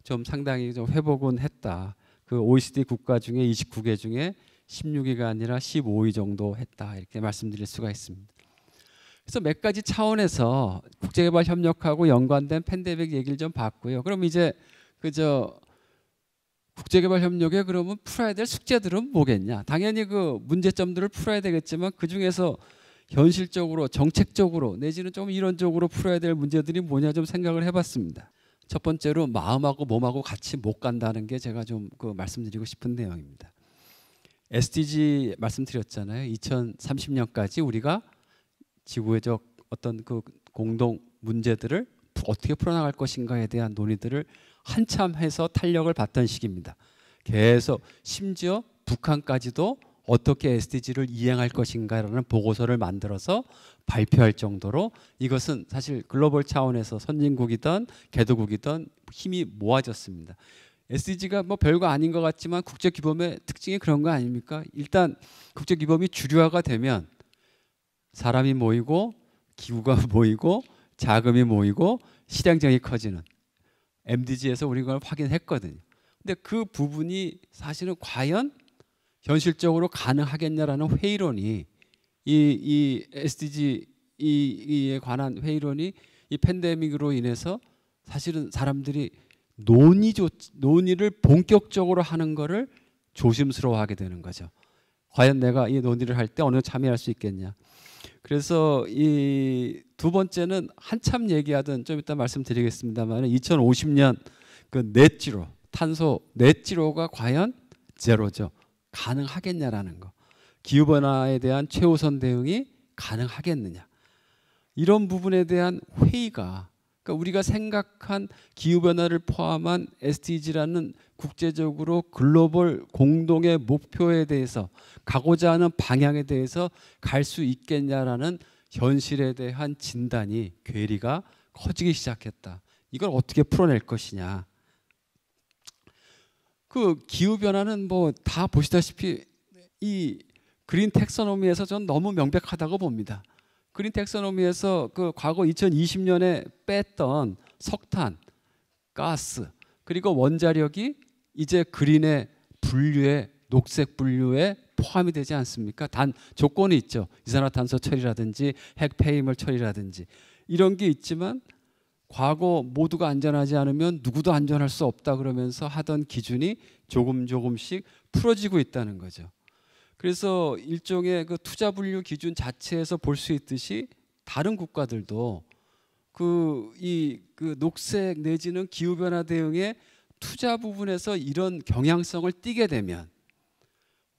좀 상당히 좀 회복은 했다. 그 OECD 국가 중에 29개 중에 16위가 아니라 15위 정도 했다. 이렇게 말씀드릴 수가 있습니다. 그래서 몇 가지 차원에서 국제개발 협력하고 연관된 팬데믹 얘기를 좀 봤고요. 그럼 이제 그저 국제개발 협력에 그러면 풀어야 될 숙제들은 뭐겠냐? 당연히 그 문제점들을 풀어야 되겠지만 그 중에서 현실적으로 정책적으로 내지는 좀 이론적으로 풀어야 될 문제들이 뭐냐 좀 생각을 해봤습니다. 첫 번째로 마음하고 몸하고 같이 못 간다는 게 제가 좀그 말씀드리고 싶은 내용입니다. SDG 말씀드렸잖아요. 2030년까지 우리가 지구의적 어떤 그 공동 문제들을 어떻게 풀어나갈 것인가에 대한 논의들을 한참 해서 탄력을 받던 시기입니다. 계속 심지어 북한까지도 어떻게 SDG를 이행할 것인가라는 보고서를 만들어서 발표할 정도로 이것은 사실 글로벌 차원에서 선진국이던 개도국이던 힘이 모아졌습니다. SDG가 뭐 별거 아닌 것 같지만 국제 규범의 특징이 그런 거 아닙니까? 일단 국제 규범이 주류화가 되면 사람이 모이고 기구가 모이고 자금이 모이고 시장정이 커지는 MDG에서 우리가 확인했거든요. 근데 그 부분이 사실은 과연 현실적으로 가능하겠냐라는 회의론이 이, 이 SDG 이, 에 관한 회의론이 이 팬데믹으로 인해서 사실은 사람들이 논의 조, 논의를 본격적으로 하는 것을 조심스러워하게 되는 거죠. 과연 내가 이 논의를 할 때 어느 참여할 수 있겠냐. 그래서 이 두 번째는 한참 얘기하던 좀 이따 말씀드리겠습니다만 2050년 그 넷지로 탄소 넷지로가 과연 제로죠. 가능하겠냐라는 거. 기후 변화에 대한 최우선 대응이 가능하겠느냐. 이런 부분에 대한 회의가 그러니까 우리가 생각한 기후 변화를 포함한 SDG라는 국제적으로 글로벌 공동의 목표에 대해서 가고자 하는 방향에 대해서 갈 수 있겠냐라는 현실에 대한 진단이 괴리가 커지기 시작했다. 이걸 어떻게 풀어낼 것이냐. 그 기후 변화는 뭐 다 보시다시피 이 그린 텍서노미에서 전 너무 명백하다고 봅니다. 그린 텍서노미에서 그 과거 2020년에 뺐던 석탄, 가스 그리고 원자력이 이제 그린의 분류에 녹색 분류에 포함이 되지 않습니까? 단 조건이 있죠. 이산화탄소 처리라든지 핵폐임을 처리라든지 이런 게 있지만 과거 모두가 안전하지 않으면 누구도 안전할 수 없다 그러면서 하던 기준이 조금 조금씩 풀어지고 있다는 거죠. 그래서 일종의 그 투자 분류 기준 자체에서 볼 수 있듯이 다른 국가들도 그 이그 그 녹색 내지는 기후 변화 대응에 투자 부분에서 이런 경향성을 띠게 되면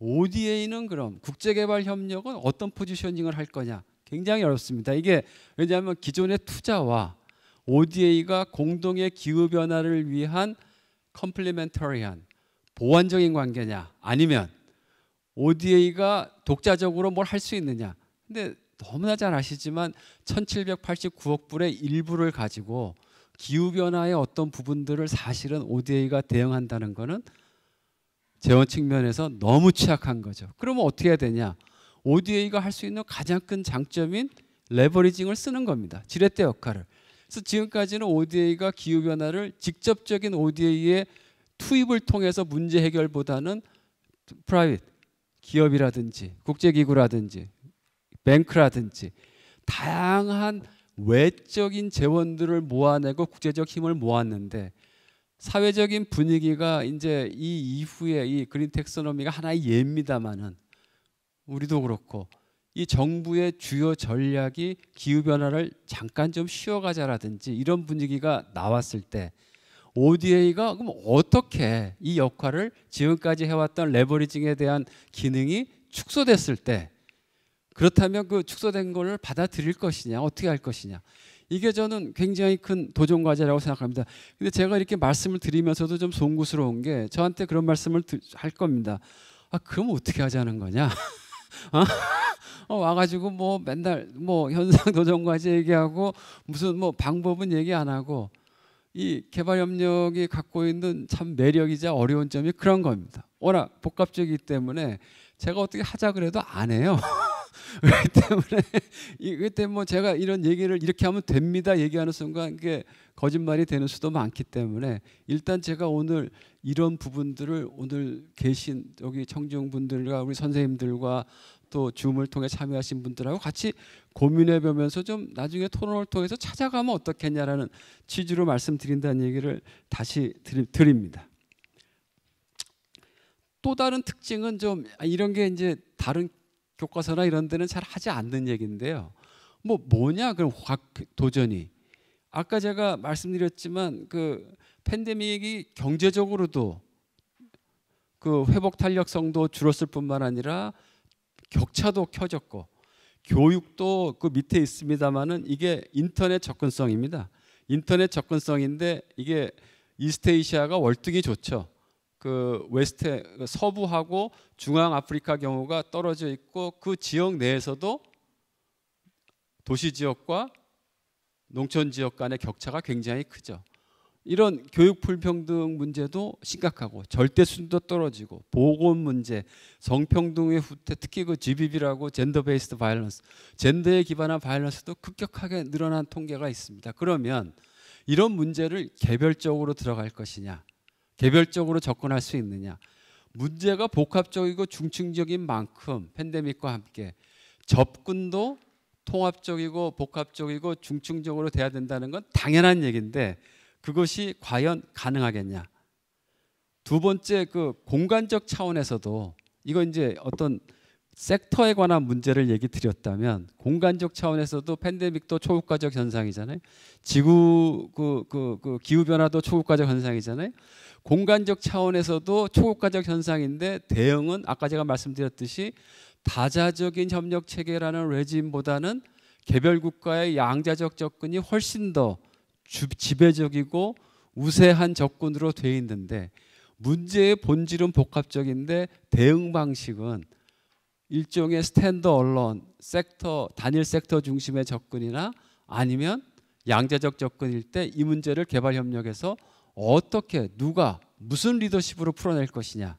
ODA는 그럼 국제개발 협력은 어떤 포지셔닝을 할 거냐 굉장히 어렵습니다. 이게 왜냐하면 기존의 투자와 ODA가 공동의 기후 변화를 위한 컴플리멘터리한 보완적인 관계냐 아니면 ODA가 독자적으로 뭘 할 수 있느냐. 근데 너무나 잘 아시지만 1789억 불의 일부를 가지고 기후 변화의 어떤 부분들을 사실은 ODA가 대응한다는 것은 재원 측면에서 너무 취약한 거죠. 그러면 어떻게 해야 되냐? ODA가 할 수 있는 가장 큰 장점인 레버리징을 쓰는 겁니다. 지렛대 역할을. 그래서 지금까지는 ODA가 기후 변화를 직접적인 ODA의 투입을 통해서 문제 해결보다는 프라이빗 기업이라든지 국제기구라든지 뱅크라든지 다양한 외적인 재원들을 모아내고 국제적 힘을 모았는데 사회적인 분위기가 이제 이 이후에 이 그린 텍스노미가 하나의 예입니다마는 우리도 그렇고 이 정부의 주요 전략이 기후 변화를 잠깐 좀 쉬어가자라든지 이런 분위기가 나왔을 때 ODA가 그럼 어떻게 이 역할을 지금까지 해왔던 레버리징에 대한 기능이 축소됐을 때 그렇다면 그 축소된 것을 받아들일 것이냐 어떻게 할 것이냐 이게 저는 굉장히 큰 도전 과제라고 생각합니다. 근데 제가 이렇게 말씀을 드리면서도 좀 송구스러운 게 저한테 그런 말씀을 할 겁니다. 아 그럼 어떻게 하자는 거냐? 어? 어? 와가지고 뭐 맨날 뭐 현상 도전과제 얘기하고 무슨 뭐 방법은 얘기 안 하고 이 개발협력이 갖고 있는 참 매력이자 어려운 점이 그런 겁니다. 워낙 복합적이기 때문에 제가 어떻게 하자 그래도 안 해요. 그렇기 때문에 이때 뭐 제가 이런 얘기를 이렇게 하면 됩니다 얘기하는 순간 이게 거짓말이 되는 수도 많기 때문에 일단 제가 오늘 이런 부분들을 오늘 계신 여기 청중분들과 우리 선생님들과 또 줌을 통해 참여하신 분들하고 같이 고민해 보면서 좀 나중에 토론을 통해서 찾아가면 어떻겠냐라는 취지로 말씀드린다는 얘기를 다시 드립니다. 또 다른 특징은 좀 이런 게 이제 다른 교과서나 이런 데는 잘 하지 않는 얘기인데요. 뭐 뭐냐 그럼 확 도전이 아까 제가 말씀드렸지만 그 팬데믹이 경제적으로도 그 회복 탄력성도 줄었을 뿐만 아니라 격차도 켜졌고 교육도 그 밑에 있습니다만은 이게 인터넷 접근성입니다. 인터넷 접근성인데 이게 이스테이시아가 월등히 좋죠. 그 웨스트 그 서부하고 중앙 아프리카 경우가 떨어져 있고 그 지역 내에서도 도시 지역과 농촌 지역 간의 격차가 굉장히 크죠. 이런 교육 불평등 문제도 심각하고 절대 순도 떨어지고 보건 문제, 성평등의 후퇴, 특히 그 GBB라고 젠더 베이스드 바이런스, 젠더에 기반한 바이런스도 급격하게 늘어난 통계가 있습니다. 그러면 이런 문제를 개별적으로 들어갈 것이냐? 개별적으로 접근할 수 있느냐. 문제가 복합적이고 중층적인 만큼 팬데믹과 함께 접근도 통합적이고 복합적이고 중층적으로 돼야 된다는 건 당연한 얘기인데 그것이 과연 가능하겠냐. 두 번째 그 공간적 차원에서도 이거 이제 어떤 섹터에 관한 문제를 얘기 드렸다면 공간적 차원에서도 팬데믹도 초국가적 현상이잖아요. 지구 그, 그, 그 기후 변화도 초국가적 현상이잖아요. 공간적 차원에서도 초국가적 현상인데 대응은 아까 제가 말씀드렸듯이 다자적인 협력 체계라는 레짐보다는 개별 국가의 양자적 접근이 훨씬 더 지배적이고 우세한 접근으로 되어 있는데 문제의 본질은 복합적인데 대응 방식은 일종의 스탠더 언론 섹터 단일 섹터 중심의 접근이나 아니면 양자적 접근일 때 이 문제를 개발 협력에서 어떻게 누가 무슨 리더십으로 풀어낼 것이냐.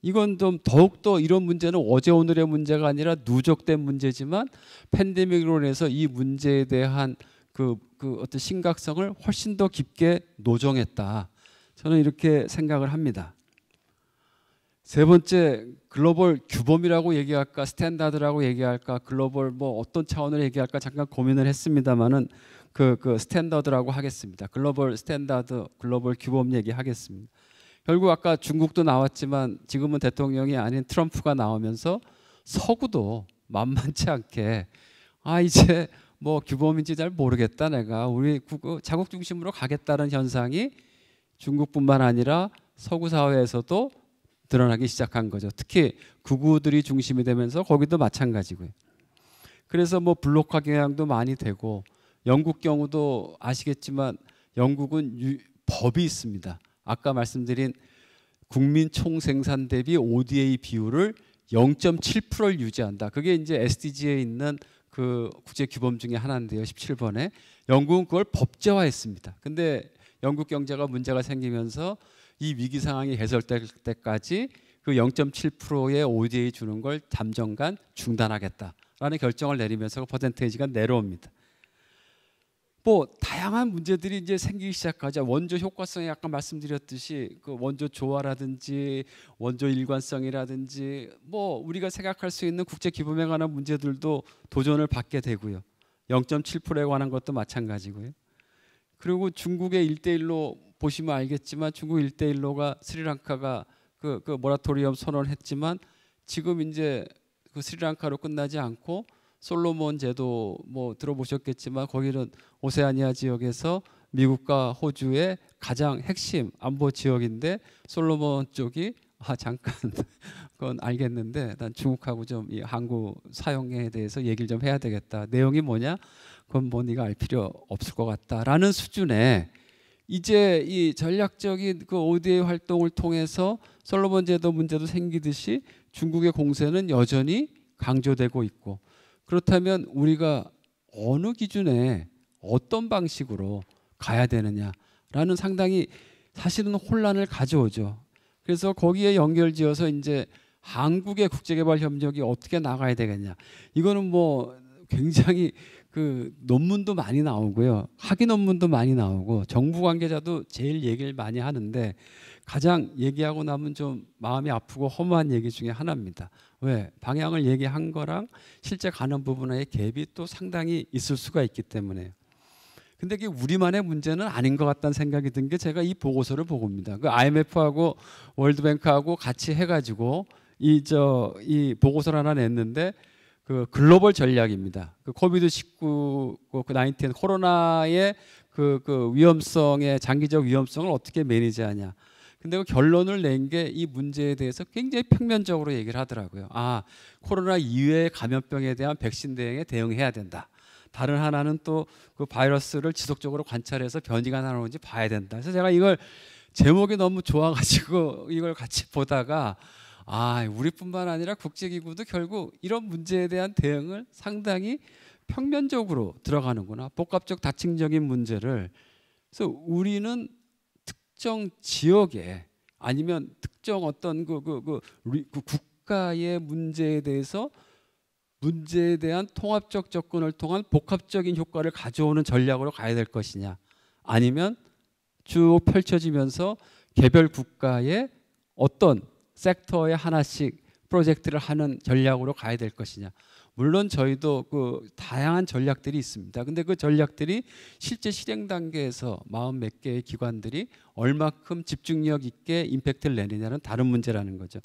이건 좀 더욱더 이런 문제는 어제 오늘의 문제가 아니라 누적된 문제지만 팬데믹으로 인해서 이 문제에 대한 그, 그 어떤 심각성을 훨씬 더 깊게 노정했다. 저는 이렇게 생각을 합니다. 세 번째 글로벌 규범이라고 얘기할까 스탠다드라고 얘기할까 글로벌 뭐 어떤 차원을 얘기할까 잠깐 고민을 했습니다마는 그, 그 스탠다드라고 하겠습니다. 글로벌 스탠다드, 글로벌 규범 얘기하겠습니다. 결국 아까 중국도 나왔지만 지금은 대통령이 아닌 트럼프가 나오면서 서구도 만만치 않게 아 이제 뭐 규범인지 잘 모르겠다 내가 우리 어, 자국 중심으로 가겠다는 현상이 중국뿐만 아니라 서구 사회에서도 드러나기 시작한 거죠. 특히 구구들이 중심이 되면서 거기도 마찬가지고요. 그래서 뭐 블록화 경향도 많이 되고 영국 경우도 아시겠지만 영국은 유, 법이 있습니다. 아까 말씀드린 국민 총생산 대비 ODA 비율을 0.7%를 유지한다. 그게 이제 SDG에 있는 그 국제 규범 중에 하나인데요. 17번에 영국은 그걸 법제화했습니다. 근데 영국 경제가 문제가 생기면서 이 위기 상황이 해결될 때까지 그 0.7%의 ODA 주는 걸 잠정간 중단하겠다라는 결정을 내리면서 그 퍼센테이지가 내려옵니다. 뭐 다양한 문제들이 이제 생기기 시작하자 원조 효과성에 아까 말씀드렸듯이 그 원조 조화라든지 원조 일관성이라든지 뭐 우리가 생각할 수 있는 국제 기범에 관한 문제들도 도전을 받게 되고요. 0.7%에 관한 것도 마찬가지고요. 그리고 중국의 일대일로 보시면 알겠지만 중국 일대일로가 스리랑카가 그, 그 모라토리엄 선언했지만 지금 이제 그 스리랑카로 끝나지 않고 솔로몬 제도 뭐 들어보셨겠지만 거기는 오세아니아 지역에서 미국과 호주의 가장 핵심 안보 지역인데 솔로몬 쪽이 아 잠깐 그건 알겠는데 난 중국하고 좀이 한국 사용에 대해서 얘기를 좀 해야 되겠다. 내용이 뭐냐? 그건 뭐 네가 알 필요 없을 것 같다라는 수준에 이제 이 전략적인 그 ODA 활동을 통해서 솔로몬 제도 문제도 생기듯이 중국의 공세는 여전히 강조되고 있고 그렇다면 우리가 어느 기준에 어떤 방식으로 가야 되느냐라는 상당히 사실은 혼란을 가져오죠. 그래서 거기에 연결지어서 이제 한국의 국제개발 협력이 어떻게 나가야 되겠냐. 이거는 뭐 굉장히 그 논문도 많이 나오고요. 학위 논문도 많이 나오고 정부 관계자도 제일 얘기를 많이 하는데 가장 얘기하고 나면 좀 마음이 아프고 허무한 얘기 중에 하나입니다. 왜 방향을 얘기한 거랑 실제 가는 부분의 갭이 또 상당히 있을 수가 있기 때문에 근데 이게 우리만의 문제는 아닌 것 같다는 생각이 든 게 제가 이 보고서를 보고입니다. 그 IMF하고 월드뱅크하고 같이 해가지고 이 저 이 보고서를 하나 냈는데 그 글로벌 전략입니다. 그 코비드 19, 그 19, 코로나의 그, 그 위험성의 장기적 위험성을 어떻게 매니지하냐. 근데 그 결론을 낸 게 이 문제에 대해서 굉장히 평면적으로 얘기를 하더라고요. 아, 코로나 이외의 감염병에 대한 백신 대응에 대응해야 된다. 다른 하나는 또 그 바이러스를 지속적으로 관찰해서 변이가 나오는지 봐야 된다. 그래서 제가 이걸 제목이 너무 좋아가지고 이걸 같이 보다가 아, 우리뿐만 아니라 국제기구도 결국 이런 문제에 대한 대응을 상당히 평면적으로 들어가는구나. 복합적 다층적인 문제를 그래서 우리는 특정 지역에 아니면 특정 어떤 그, 그, 그, 그 국가의 문제에 대해서 문제에 대한 통합적 접근을 통한 복합적인 효과를 가져오는 전략으로 가야 될 것이냐 아니면 쭉 펼쳐지면서 개별 국가의 어떤 섹터에 하나씩 프로젝트를 하는 전략으로 가야 될 것이냐 물론 저희도 그 다양한 전략들이 있습니다. 근데 그 전략들이 실제 실행 단계에서 마음 몇 개의 기관들이 얼마큼 집중력 있게 임팩트를 내느냐는 다른 문제라는 거죠.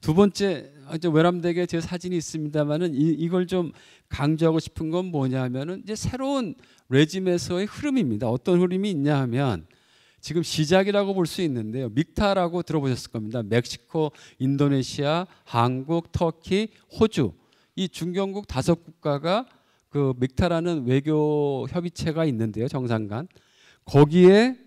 두 번째 아, 외람되게 제 사진이 있습니다만은 이걸 좀 강조하고 싶은 건 뭐냐면은 이제 새로운 레짐에서의 흐름입니다. 어떤 흐름이 있냐 하면 지금 시작이라고 볼 수 있는데요. 믹타라고 들어보셨을 겁니다. 멕시코, 인도네시아, 한국, 터키, 호주 이 중견국 다섯 국가가 그 맥타라는 외교 협의체가 있는데요, 정상간 거기에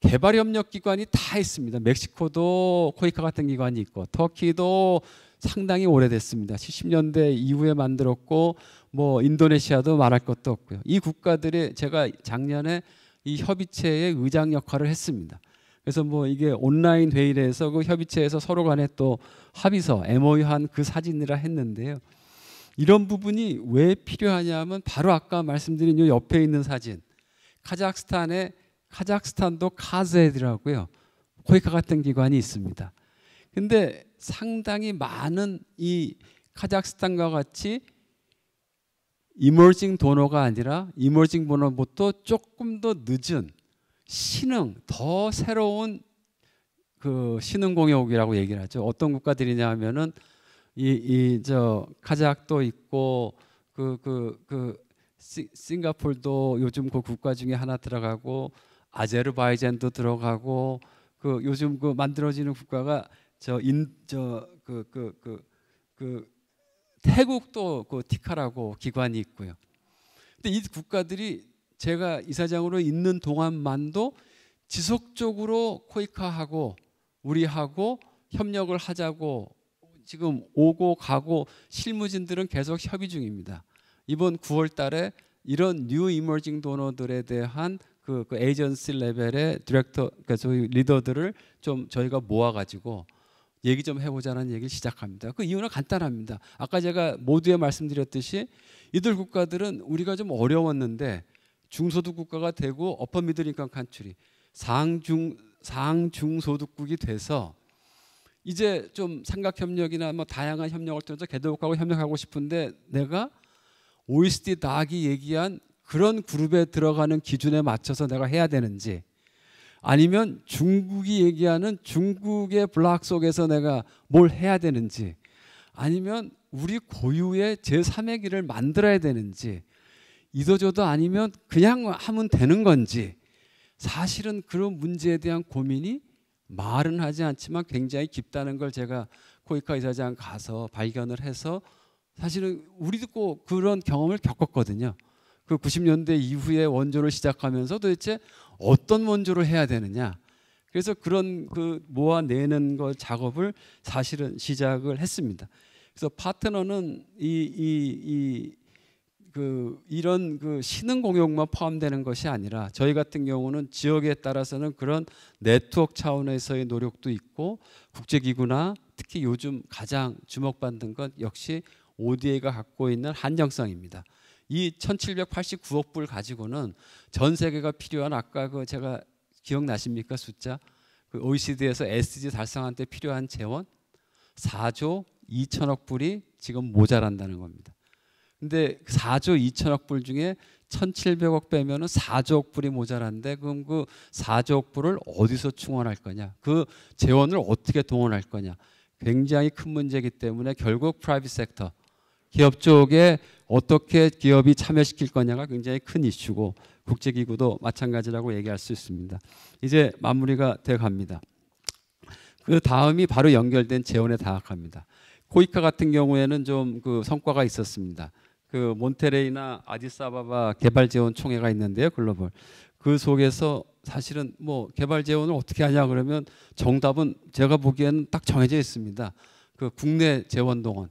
개발 협력 기관이 다 있습니다. 멕시코도 코이카 같은 기관이 있고 터키도 상당히 오래됐습니다. 70년대 이후에 만들었고 뭐 인도네시아도 말할 것도 없고요. 이 국가들이 제가 작년에 이 협의체의 의장 역할을 했습니다. 그래서 뭐 이게 온라인 회의를 해서 그 협의체에서 서로 간에 또 합의서 MOU 한그 사진이라 했는데요. 이런 부분이 왜 필요하냐면 바로 아까 말씀드린 요 옆에 있는 사진 카자흐스탄의 카자흐스탄도 카제드라고요 코이카 같은 기관이 있습니다. 근데 상당히 많은 이 카자흐스탄과 같이 이머징 도너가 아니라 이머징 도너부터 조금 더 늦은 신흥 더 새로운 그 신흥 공역이라고 얘기를 하죠. 어떤 국가들이냐 하면은 이이저 카자흐도 있고 그그그 그, 그, 싱가폴도 요즘 그 국가 중에 하나 들어가고 아제르바이잔도 들어가고 그 요즘 그 만들어지는 국가가 저 인저그그그 그 그, 태국도 그 티카라고 기관이 있고요. 근데 이 국가들이 제가 이사장으로 있는 동안만도 지속적으로 코이카하고 우리하고 협력을 하자고 지금 오고 가고 실무진들은 계속 협의 중입니다. 이번 9월 달에 이런 뉴 이머징 도너들에 대한 그, 그 에이전시 레벨의 디렉터 그러니 리더들을 좀 저희가 모아 가지고 얘기 좀 해보자는 얘기를 시작합니다. 그 이유는 간단합니다. 아까 제가 모두에 말씀드렸듯이 이들 국가들은 우리가 좀 어려웠는데 중소득 국가가 되고 어퍼 미들 인컴 칸츄리 상중 상중소득국이 돼서 이제 좀 삼각 협력이나 뭐 다양한 협력을 통해서 개도국하고 협력하고 싶은데 내가 OECD 다학이 얘기한 그런 그룹에 들어가는 기준에 맞춰서 내가 해야 되는지 아니면 중국이 얘기하는 중국의 블락 속에서 내가 뭘 해야 되는지 아니면 우리 고유의 제3의 길을 만들어야 되는지 이도저도 아니면 그냥 하면 되는 건지 사실은 그런 문제에 대한 고민이 말은 하지 않지만 굉장히 깊다는 걸 제가 코이카 이사장 가서 발견을 해서 사실은 우리도 꼭 그런 경험을 겪었거든요. 그 90년대 이후에 원조를 시작하면서 도대체 어떤 원조를 해야 되느냐. 그래서 그런 그 모아내는 것 작업을 사실은 시작을 했습니다. 그래서 파트너는 이, 이, 이그 이런 그 신흥 공용만 포함되는 것이 아니라 저희 같은 경우는 지역에 따라서는 그런 네트워크 차원에서의 노력도 있고 국제기구나 특히 요즘 가장 주목받는 건 역시 ODA가 갖고 있는 한정성입니다. 이 1789억 불 가지고는 전 세계가 필요한 아까 그 제가 기억나십니까 숫자? 그 OECD에서 SDG 달성한 때 필요한 재원 4조 2천억 불이 지금 모자란다는 겁니다. 근데 4조 2천억 불 중에 1,700억 빼면은 4조억 불이 모자란데 그럼 그 4조억 불을 어디서 충원할 거냐? 그 재원을 어떻게 동원할 거냐? 굉장히 큰 문제이기 때문에 결국 프라이빗 섹터 기업 쪽에 어떻게 기업이 참여시킬 거냐가 굉장히 큰 이슈고 국제기구도 마찬가지라고 얘기할 수 있습니다. 이제 마무리가 돼 갑니다. 그 다음이 바로 연결된 재원에 다각화입니다. 코이카 같은 경우에는 좀 그 성과가 있었습니다. 그 몬테레이나 아디사바바 개발 재원 총회가 있는데요, 글로벌. 그 속에서 사실은 뭐 개발 재원을 어떻게 하냐 그러면 정답은 제가 보기에는 딱 정해져 있습니다. 그 국내 재원 동원.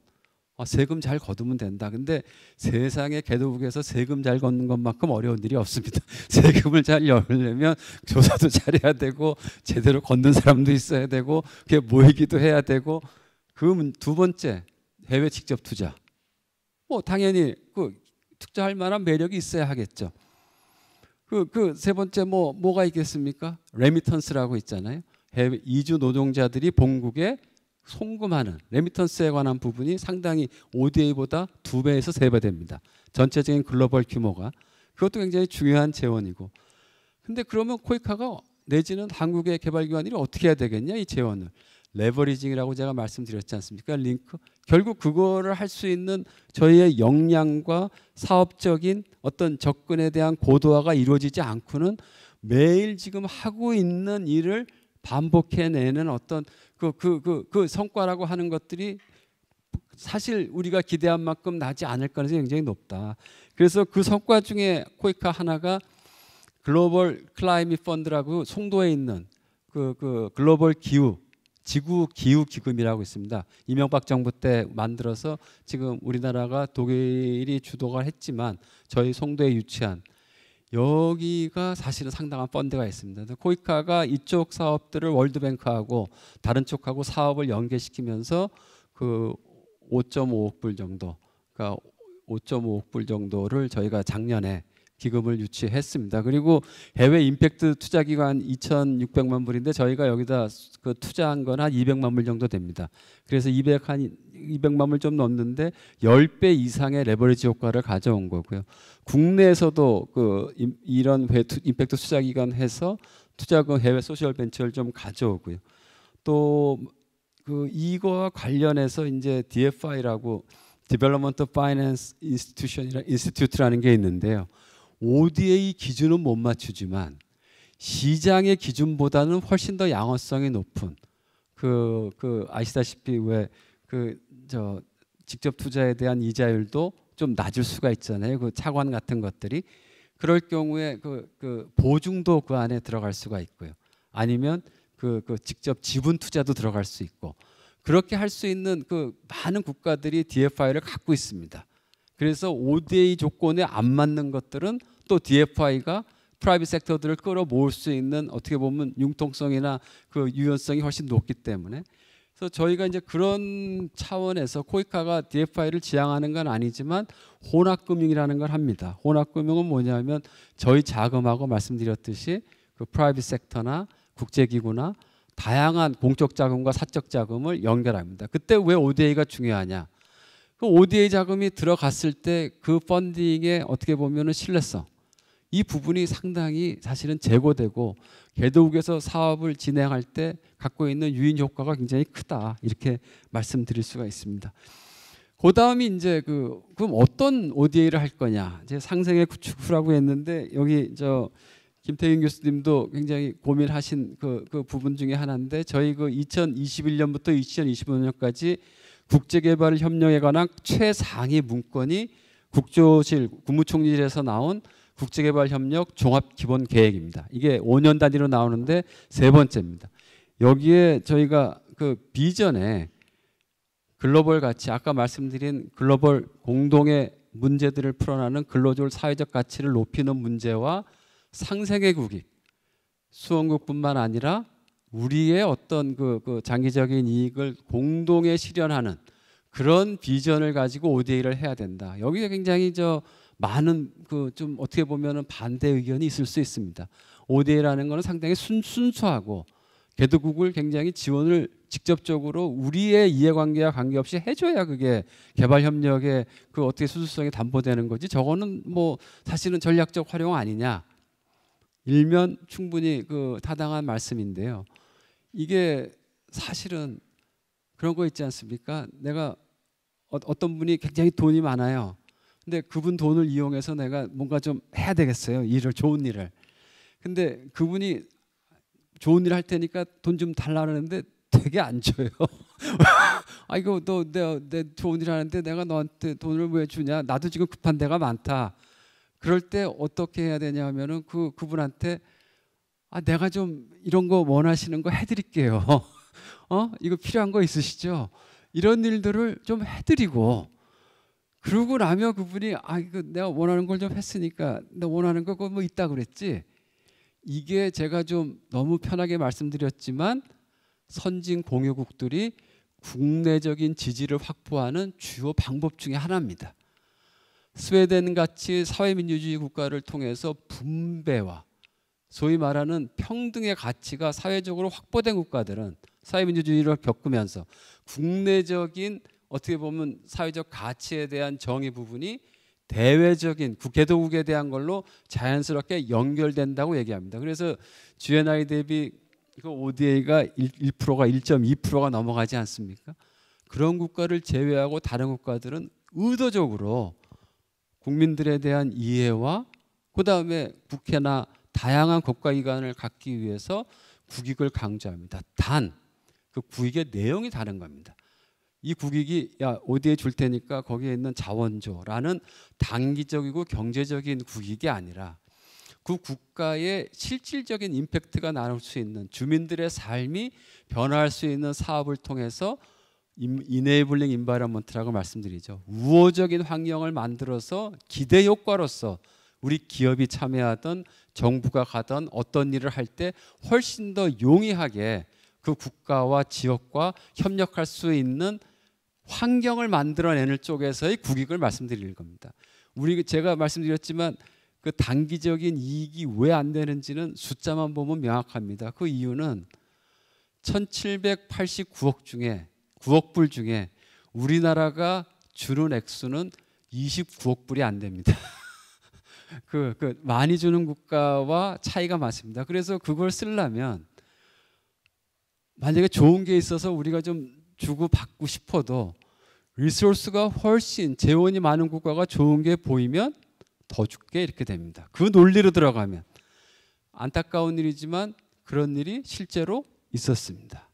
아, 세금 잘 거두면 된다. 근데 세상에 개도국에서 세금 잘 걷는 것만큼 어려운 일이 없습니다. 세금을 잘 열려면 조사도 잘해야 되고 제대로 걷는 사람도 있어야 되고 그게 모이기도 해야 되고 그두 번째 해외 직접 투자. 뭐 당연히 그특자할 만한 매력이 있어야 하겠죠. 그 그 세 번째 뭐 뭐가 있겠습니까? 레미턴스라고 있잖아요. 해외 이주 노동자들이 본국에 송금하는 레미턴스에 관한 부분이 상당히 ODA보다 두 배에서 세 배 됩니다. 전체적인 글로벌 규모가 그것도 굉장히 중요한 재원이고. 근데 그러면 코이카가 내지는 한국의 개발기관들이 어떻게 해야 되겠냐 이 재원을 레버리징이라고 제가 말씀드렸지 않습니까? 그러니까 링크 결국 그거를 할 수 있는 저희의 역량과 사업적인 어떤 접근에 대한 고도화가 이루어지지 않고는 매일 지금 하고 있는 일을 반복해내는 어떤 그그그그 그, 그, 그 성과라고 하는 것들이 사실 우리가 기대한 만큼 나지 않을 가능성이 굉장히 높다. 그래서 그 성과 중에 코이카 하나가 글로벌 클라이밋 펀드라고 송도에 있는 그, 그 글로벌 기후 지구 기후 기금이라고 있습니다. 이명박 정부 때 만들어서 지금 우리나라가 독일이 주도가 했지만 저희 송도에 유치한 여기가 사실은 상당한 펀드가 있습니다. 코이카가 이쪽 사업들을 월드뱅크하고 다른 쪽하고 사업을 연계시키면서 그 5.5억 불 정도, 그러니까 5.5억 불 정도를 저희가 작년에 기금을 유치했습니다. 그리고 해외 임팩트 투자 기관 2,600만 불인데 저희가 여기다 그 투자한 건 한 200만 불 정도 됩니다. 그래서 200 한 200만 불 좀 넘는데 10배 이상의 레버리지 효과를 가져온 거고요. 국내에서도 그 이런 임팩트 투자 기관 해서 투자금 그 해외 소셜 벤처를 좀 가져오고요. 또 그 이거와 관련해서 이제 DFI라고 디벨로먼트 파이낸스 인스티튜션이라 인스티튜트라는 게 있는데요. ODA 기준은 못 맞추지만 시장의 기준보다는 훨씬 더 양호성이 높은 그, 그 아시다시피 왜 그 저 직접 투자에 대한 이자율도 좀 낮을 수가 있잖아요. 그 차관 같은 것들이 그럴 경우에 그, 그 보증도 그 안에 들어갈 수가 있고요. 아니면 그, 그 직접 지분 투자도 들어갈 수 있고 그렇게 할 수 있는 그 많은 국가들이 DFI를 갖고 있습니다. 그래서 ODA 조건에 안 맞는 것들은 또 DFI가 프라이빗 섹터들을 끌어모을 수 있는 어떻게 보면 융통성이나 그 유연성이 훨씬 높기 때문에 그래서 저희가 이제 그런 차원에서 코이카가 DFI를 지향하는 건 아니지만 혼합금융이라는 걸 합니다. 혼합금융은 뭐냐면 저희 자금하고 말씀드렸듯이 그 프라이빗 섹터나 국제기구나 다양한 공적 자금과 사적 자금을 연결합니다. 그때 왜 ODA가 중요하냐? 그 ODA 자금이 들어갔을 때 그 펀딩의 어떻게 보면은 신뢰성 이 부분이 상당히 사실은 제고되고 개도국에서 사업을 진행할 때 갖고 있는 유인 효과가 굉장히 크다 이렇게 말씀드릴 수가 있습니다. 그 다음이 이제 그 그럼 어떤 ODA를 할 거냐 이제 상생의 구축후라고 했는데 여기 저 김태균 교수님도 굉장히 고민하신 그, 그 부분 중에 하나인데 저희 그 2021년부터 2025년까지 국제개발 협력에 관한 최상위 문건이 국조실 국무총리실에서 나온 국제개발협력 종합기본계획입니다. 이게 5년 단위로 나오는데 세 번째입니다. 여기에 저희가 그 비전에 글로벌 가치 아까 말씀드린 글로벌 공동의 문제들을 풀어나는 근로졸 사회적 가치를 높이는 문제와 상생의 국익 수원국뿐만 아니라 우리의 어떤 그, 그 장기적인 이익을 공동에 실현하는 그런 비전을 가지고 ODA를 해야 된다. 여기가 굉장히 저 많은 그 좀 어떻게 보면은 반대 의견이 있을 수 있습니다. ODA라는 거는 상당히 순, 순수하고 개도국을 굉장히 지원을 직접적으로 우리의 이해관계와 관계없이 해줘야 그게 개발 협력의 그 어떻게 수수성이 담보되는 거지 저거는 뭐 사실은 전략적 활용 아니냐 일면 충분히 그 타당한 말씀인데요 이게 사실은 그런 거 있지 않습니까 내가 어, 어떤 분이 굉장히 돈이 많아요 근데 그분 돈을 이용해서 내가 뭔가 좀 해야 되겠어요. 일을 좋은 일을. 근데 그분이 좋은 일 할 테니까 돈 좀 달라는데 되게 안 줘요. 아 이거 너내 내 좋은 일 하는데 내가 너한테 돈을 왜 주냐? 나도 지금 급한 데가 많다. 그럴 때 어떻게 해야 되냐 하면은 그 그분한테 아 내가 좀 이런 거 원하시는 거 해드릴게요. 어 이거 필요한 거 있으시죠? 이런 일들을 좀 해드리고 그러고 나면 그분이 아 이거 내가 원하는 걸 좀 했으니까 나 원하는 거 뭐 있다 그랬지. 이게 제가 좀 너무 편하게 말씀드렸지만 선진 공유국들이 국내적인 지지를 확보하는 주요 방법 중에 하나입니다. 스웨덴 같이 사회민주주의 국가를 통해서 분배와 소위 말하는 평등의 가치가 사회적으로 확보된 국가들은 사회민주주의를 겪으면서 국내적인 어떻게 보면 사회적 가치에 대한 정의 부분이 대외적인 개도국에 대한 걸로 자연스럽게 연결된다고 얘기합니다. 그래서 GNI 대비 그 ODA가 1%가 1.2%가 넘어가지 않습니까? 그런 국가를 제외하고 다른 국가들은 의도적으로 국민들에 대한 이해와 그 다음에 국회나 다양한 국가기관을 갖기 위해서 국익을 강조합니다. 단 그 국익의 내용이 다른 겁니다. 이 국익이 야 어디에 줄 테니까 거기에 있는 자원조라는 단기적이고 경제적인 국익이 아니라 그 국가의 실질적인 임팩트가 나올 수 있는 주민들의 삶이 변화할 수 있는 사업을 통해서 이네이블링 인바이러먼트라고 말씀드리죠. 우호적인 환경을 만들어서 기대 효과로서 우리 기업이 참여하던 정부가 가던 어떤 일을 할 때 훨씬 더 용이하게 그 국가와 지역과 협력할 수 있는 환경을 만들어내는 쪽에서의 국익을 말씀드릴 겁니다. 우리 제가 말씀드렸지만 그 단기적인 이익이 왜 안 되는지는 숫자만 보면 명확합니다. 그 이유는 1789억 중에 9억 불 중에 우리나라가 주는 액수는 29억 불이 안 됩니다. 그, 그 많이 주는 국가와 차이가 많습니다. 그래서 그걸 쓰려면 만약에 좋은 게 있어서 우리가 좀 주고 받고 싶어도 리소스가 훨씬 재원이 많은 국가가 좋은 게 보이면 더 줄게 이렇게 됩니다. 그 논리로 들어가면 안타까운 일이지만 그런 일이 실제로 있었습니다.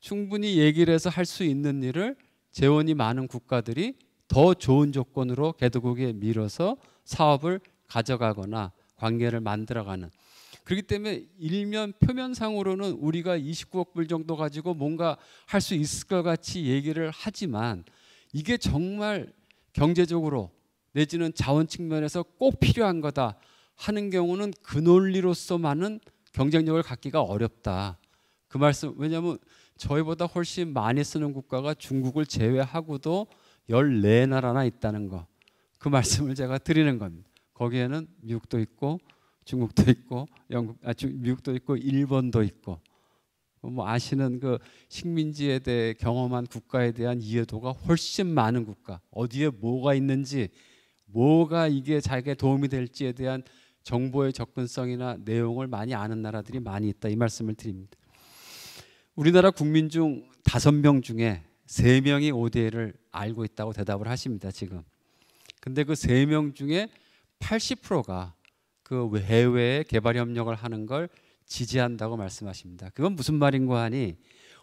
충분히 얘기를 해서 할 수 있는 일을 재원이 많은 국가들이 더 좋은 조건으로 개도국에 밀어서 사업을 가져가거나 관계를 만들어가는 그렇기 때문에 일면 표면상으로는 우리가 29억 불 정도 가지고 뭔가 할 수 있을 것 같이 얘기를 하지만 이게 정말 경제적으로 내지는 자원 측면에서 꼭 필요한 거다 하는 경우는 그 논리로서만은 경쟁력을 갖기가 어렵다. 그 말씀 왜냐하면 저희보다 훨씬 많이 쓰는 국가가 중국을 제외하고도 14나라나 있다는 거. 그 말씀을 제가 드리는 건 거기에는 미국도 있고 중국도 있고 영국 아 미국도 있고 일본도 있고 뭐 아시는 그 식민지에 대해 경험한 국가에 대한 이해도가 훨씬 많은 국가 어디에 뭐가 있는지 뭐가 이게 자기에 도움이 될지에 대한 정보의 접근성이나 내용을 많이 아는 나라들이 많이 있다 이 말씀을 드립니다. 우리나라 국민 중 다섯 명 중에 세 명이 ODA를 알고 있다고 대답을 하십니다 지금. 근데 그 세 명 중에 80%가 그 해외에 개발 협력을 하는 걸 지지한다고 말씀하십니다. 그건 무슨 말인고 하니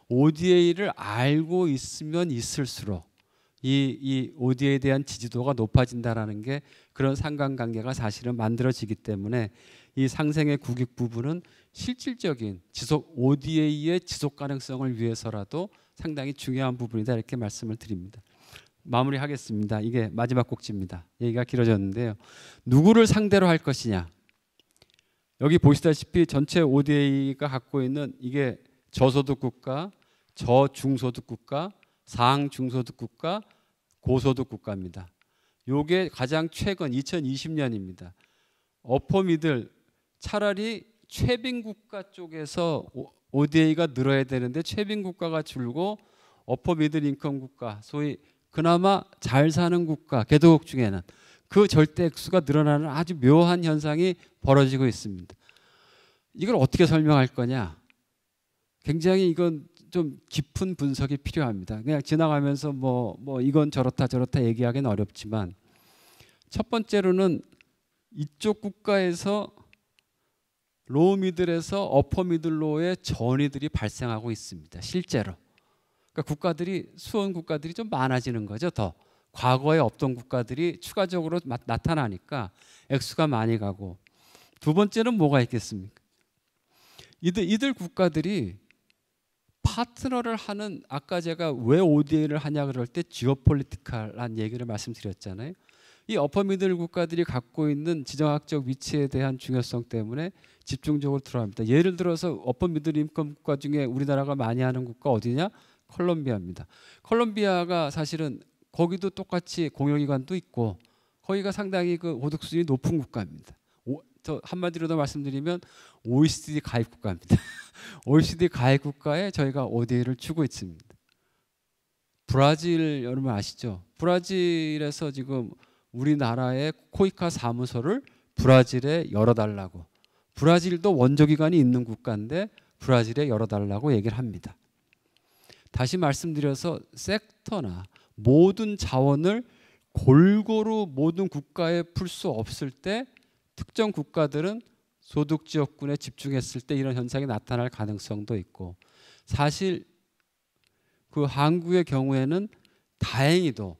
ODA를 알고 있으면 있을수록 이, 이 ODA에 대한 지지도가 높아진다라는 게 그런 상관관계가 사실은 만들어지기 때문에 이 상생의 국익 부분은 실질적인 지속 ODA의 지속 가능성을 위해서라도 상당히 중요한 부분이다 이렇게 말씀을 드립니다. 마무리하겠습니다. 이게 마지막 꼭지입니다. 얘기가 길어졌는데요. 누구를 상대로 할 것이냐? 여기 보시다시피 전체 ODA가 갖고 있는 이게 저소득 국가, 저중소득 국가, 상중소득 국가, 고소득 국가입니다. 요게 가장 최근 2020년입니다. 어퍼미들 차라리 최빈 국가 쪽에서 ODA가 늘어야 되는데 최빈 국가가 줄고 어퍼미들 인컴 국가 소위 그나마 잘 사는 국가 개도국 중에는 그 절대 액수가 늘어나는 아주 묘한 현상이 벌어지고 있습니다. 이걸 어떻게 설명할 거냐? 굉장히 이건 좀 깊은 분석이 필요합니다. 그냥 지나가면서 뭐, 뭐 이건 저렇다 저렇다 얘기하기는 어렵지만 첫 번째로는 이쪽 국가에서 로우 미들에서 어퍼 미들로의 전이들이 발생하고 있습니다. 실제로. 그러니까 국가들이 수원 국가들이 좀 많아지는 거죠. 더 과거에 없던 국가들이 추가적으로 나타나니까 액수가 많이 가고 두 번째는 뭐가 있겠습니까? 이들 이들 국가들이 파트너를 하는 아까 제가 왜 ODA를 하냐 그럴 때 지오폴리티컬한 얘기를 말씀드렸잖아요. 이 어퍼미들 국가들이 갖고 있는 지정학적 위치에 대한 중요성 때문에 집중적으로 들어갑니다. 예를 들어서 어퍼미들 인컴 국가 중에 우리나라가 많이 하는 국가 어디냐? 콜롬비아입니다. 콜롬비아가 사실은 거기도 똑같이 공영기관도 있고 거기가 상당히 그 소득 수준이 높은 국가입니다. 오, 저 한마디로 더 말씀드리면 OECD 가입 국가입니다. OECD 가입 국가에 저희가 ODA를 주고 있습니다. 브라질 여러분 아시죠? 브라질에서 지금 우리나라의 코이카 사무소를 브라질에 열어달라고 브라질도 원조기관이 있는 국가인데 브라질에 열어달라고 얘기를 합니다. 다시 말씀드려서 섹터나 모든 자원을 골고루 모든 국가에 풀 수 없을 때 특정 국가들은 소득 지역군에 집중했을 때 이런 현상이 나타날 가능성도 있고 사실 그 한국의 경우에는 다행히도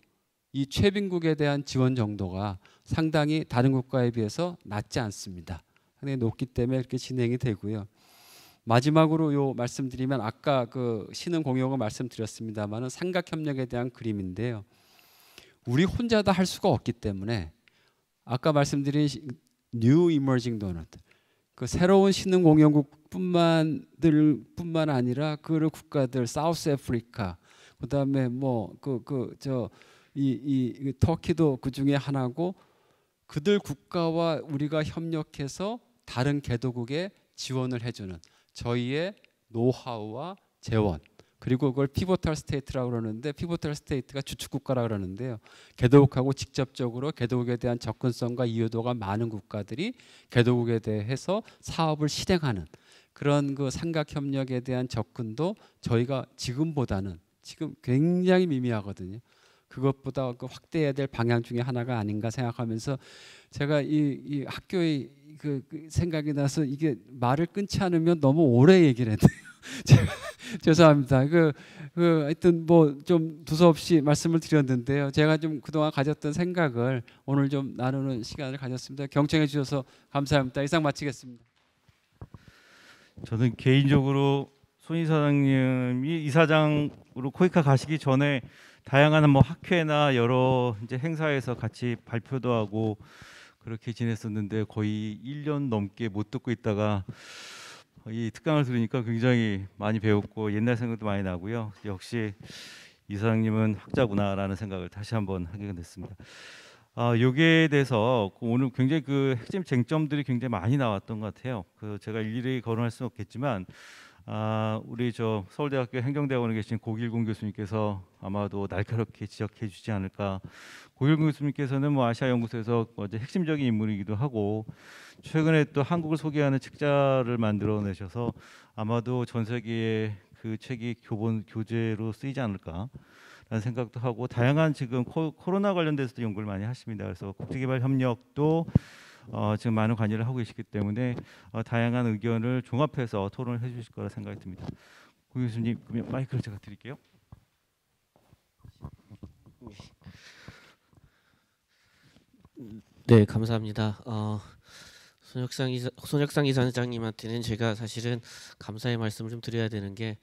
이 최빈국에 대한 지원 정도가 상당히 다른 국가에 비해서 낮지 않습니다. 상당히 높기 때문에 이렇게 진행이 되고요. 마지막으로 요 말씀드리면 아까 그 신흥 공용을 말씀드렸습니다만은 삼각 협력에 대한 그림인데요. 우리 혼자 다할 수가 없기 때문에 아까 말씀드린 뉴 이머징 도넛 그 새로운 신흥 공영국뿐만들 뿐만 아니라 뭐 그 국가들 사우스 아프리카 그다음에 뭐 그 그저이 이, 이, 터키도 그 중에 하나고 그들 국가와 우리가 협력해서 다른 개도국에 지원을 해주는 저희의 노하우와 재원 그리고 그걸 피보탈 스테이트라고 그러는데 피보탈 스테이트가 주축 국가라 고 그러는데요. 개도국하고 직접적으로 개도국에 대한 접근성과 이유도가 많은 국가들이 개도국에 대해서 사업을 실행하는 그런 그 삼각 협력에 대한 접근도 저희가 지금보다는 지금 굉장히 미미하거든요. 그것보다 그 확대해야 될 방향 중에 하나가 아닌가 생각하면서 제가 이, 이 학교의 그, 그, 생각이 나서 이게 말을 끊지 않으면 너무 오래 얘기를 했네요. 죄송합니다. 그, 그 하여튼 뭐 좀 두서없이 말씀을 드렸는데요. 제가 좀 그동안 가졌던 생각을 오늘 좀 나누는 시간을 가졌습니다. 경청해 주셔서 감사합니다. 이상 마치겠습니다. 저는 개인적으로 손 이사장님이 이사장으로 코이카 가시기 전에 다양한 뭐 학회나 여러 이제 행사에서 같이 발표도 하고 그렇게 지냈었는데 거의 1년 넘게 못 듣고 있다가 이 특강을 들으니까 굉장히 많이 배웠고 옛날 생각도 많이 나고요. 역시 이사장님은 학자구나라는 생각을 다시 한번 하게 됐습니다. 아, 여기 대해서 그 오늘 굉장히 그 핵심 쟁점들이 굉장히 많이 나왔던 것 같아요. 그 제가 일일이 거론할 수는 없겠지만 아, 우리 저 서울대학교 행정대학원에 계신 고길공 교수님께서 아마도 날카롭게 지적해 주지 않을까. 고길공 교수님께서는 뭐 아시아 연구소에서 어제 핵심적인 인물이기도 하고 최근에 또 한국을 소개하는 책자를 만들어내셔서 아마도 전 세계에 그 책이 교본 교재로 쓰이지 않을까. 라는 생각도 하고 다양한 지금 코로나 관련돼서도 연구를 많이 하십니다. 그래서 국제개발협력도 어, 지금 많은 관여를 하고 계시기 때문에 어, 다양한 의견을 종합해서 토론을 해주실 거라 생각이 듭니다. 고 교수님 그러면 마이크를 제가 드릴게요. 네 감사합니다. 어, 손혁상 이사, 손혁상 이사장님한테는 제가 사실은 감사의 말씀을 좀 드려야 되는 게.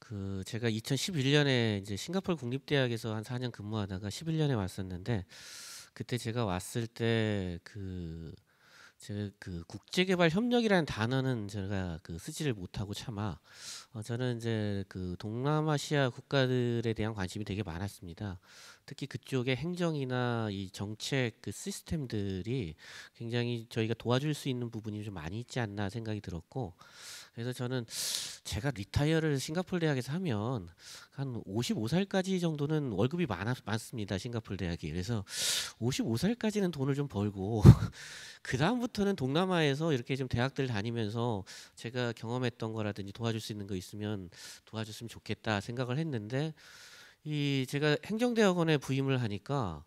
그 제가 2011년에 이제 싱가폴 국립대학에서 한 4년 근무하다가 11년에 왔었는데 그때 제가 왔을 때 그 제그 국제개발 협력이라는 단어는 제가 그 쓰지를 못하고 참아 어, 저는 이제 그 동남아시아 국가들에 대한 관심이 되게 많았습니다. 특히 그쪽의 행정이나 이 정책 그 시스템들이 굉장히 저희가 도와줄 수 있는 부분이 좀 많이 있지 않나 생각이 들었고 그래서 저는 제가 리타이어를 싱가폴 대학에서 하면 한 55살까지 정도는 월급이 많아, 많습니다. 싱가폴 대학이. 그래서 55살까지는 돈을 좀 벌고 그 다음부터는 동남아에서 이렇게 좀 대학들 다니면서 제가 경험했던 거라든지 도와줄 수 있는 거 있으면 도와줬으면 좋겠다 생각을 했는데 이 제가 행정대학원에 부임을 하니까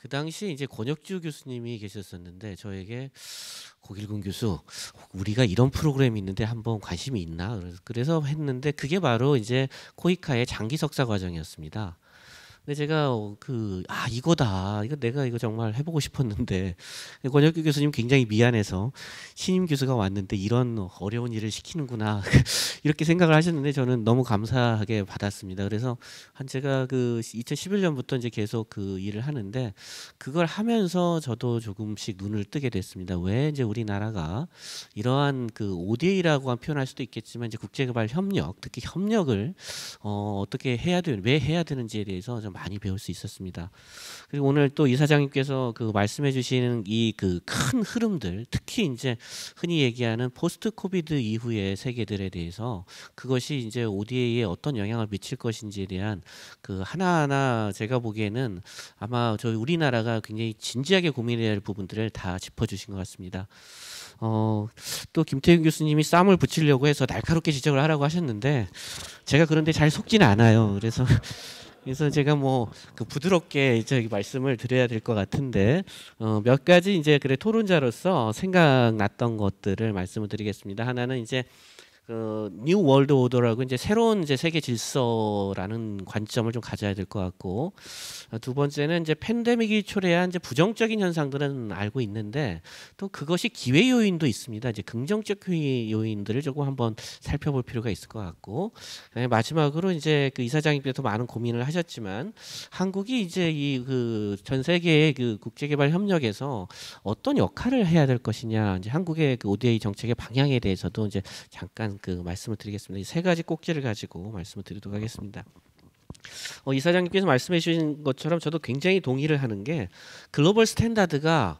그 당시 이제 권혁주 교수님이 계셨었는데 저에게 고길근 교수 우리가 이런 프로그램이 있는데 한번 관심이 있나 그래서 했는데 그게 바로 이제 코이카의 장기 석사 과정이었습니다. 근데 제가 어, 그아 이거다 이거 내가 이거 정말 해보고 싶었는데 권혁규 교수님 굉장히 미안해서 신임 교수가 왔는데 이런 어려운 일을 시키는구나 이렇게 생각을 하셨는데 저는 너무 감사하게 받았습니다. 그래서 한 제가 그 2011년부터 이제 계속 그 일을 하는데 그걸 하면서 저도 조금씩 눈을 뜨게 됐습니다. 왜 이제 우리나라가 이러한 그 ODA라고 한 표현할 수도 있겠지만 이제 국제개발 협력 특히 협력을 어, 어떻게 해야 되는 왜 해야 되는지에 대해서 좀 대해서 많이 배울 수 있었습니다. 그리고 오늘 또 이사장님께서 그 말씀해 주시는 이그 큰 흐름들, 특히 이제 흔히 얘기하는 포스트 코비드 이후의 세계들에 대해서 그것이 이제 ODA에 어떤 영향을 미칠 것인지에 대한 그 하나하나 제가 보기에는 아마 저희 우리나라가 굉장히 진지하게 고민해야 할 부분들을 다 짚어 주신 것 같습니다. 어, 또 김태윤 교수님이 쌈을 붙이려고 해서 날카롭게 지적을 하라고 하셨는데 제가 그런데 잘 속지는 않아요. 그래서 그래서 제가 뭐그 부드럽게 이제 말씀을 드려야 될 것 같은데 어몇 가지 이제 그래 토론자로서 생각났던 것들을 말씀을 드리겠습니다. 하나는 이제 그뉴 월드 오더라고 이제 새로운 이제 세계 질서라는 관점을 좀 가져야 될 것 같고 어, 두 번째는 이제 팬데믹이 초래한 이제 부정적인 현상들은 알고 있는데 또 그것이 기회 요인도 있습니다. 이제 긍정적 요인들을 조금 한번 살펴볼 필요가 있을 것 같고 마지막으로 이제 그 이사장님께서 많은 고민을 하셨지만 한국이 이제 이 그 전 세계의 그 국제개발 협력에서 어떤 역할을 해야 될 것이냐 이제 한국의 그 ODA 정책의 방향에 대해서도 이제 잠깐 그 말씀을 드리겠습니다. 이 세 가지 꼭지를 가지고 말씀을 드리도록 하겠습니다. 어, 이사장님께서 말씀해 주신 것처럼 저도 굉장히 동의를 하는 게 글로벌 스탠다드가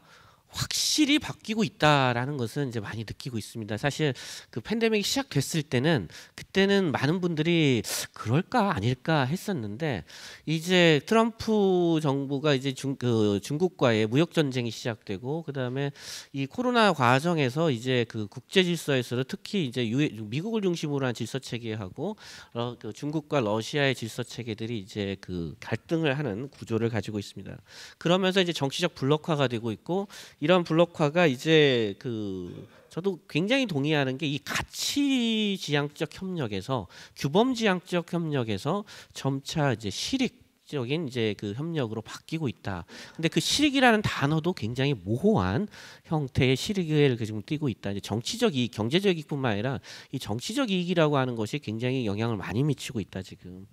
확실히 바뀌고 있다라는 것은 이제 많이 느끼고 있습니다. 사실 그 팬데믹이 시작됐을 때는 그때는 많은 분들이 그럴까 아닐까 했었는데 이제 트럼프 정부가 이제 중, 그 중국과의 무역 전쟁이 시작되고 그다음에 이 코로나 과정에서 이제 그 국제 질서에서 도 특히 이제 유해, 미국을 중심으로 한 질서 체계하고 어, 그 중국과 러시아의 질서 체계들이 이제 그 갈등을 하는 구조를 가지고 있습니다. 그러면서 이제 정치적 블록화가 되고 있고 이런 블록화가 이제 그 저도 굉장히 동의하는 게 이 가치 지향적 협력에서 규범 지향적 협력에서 점차 이제 실익 적인 이제 그 협력으로 바뀌고 있다. 근데 그 실익이라는 단어도 굉장히 모호한 형태의 실익을 그 지금 띄고 있다. 이제 정치적 이익, 경제적 이익뿐만 아니라 이 정치적 이익이라고 하는 것이 굉장히 영향을 많이 미치고 있다 지금.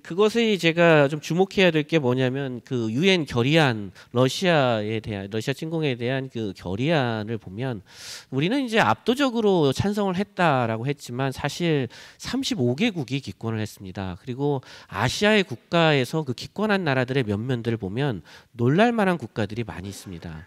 그것이 제가 좀 주목해야 될 게 뭐냐면 그 유엔 결의안 러시아에 대한 러시아 침공에 대한 그 결의안을 보면 우리는 이제 압도적으로 찬성을 했다라고 했지만 사실 35개국이 기권을 했습니다. 그리고 아시아의 국가에서 그 기권한 나라들의 면면들을 보면 놀랄 만한 국가들이 많이 있습니다.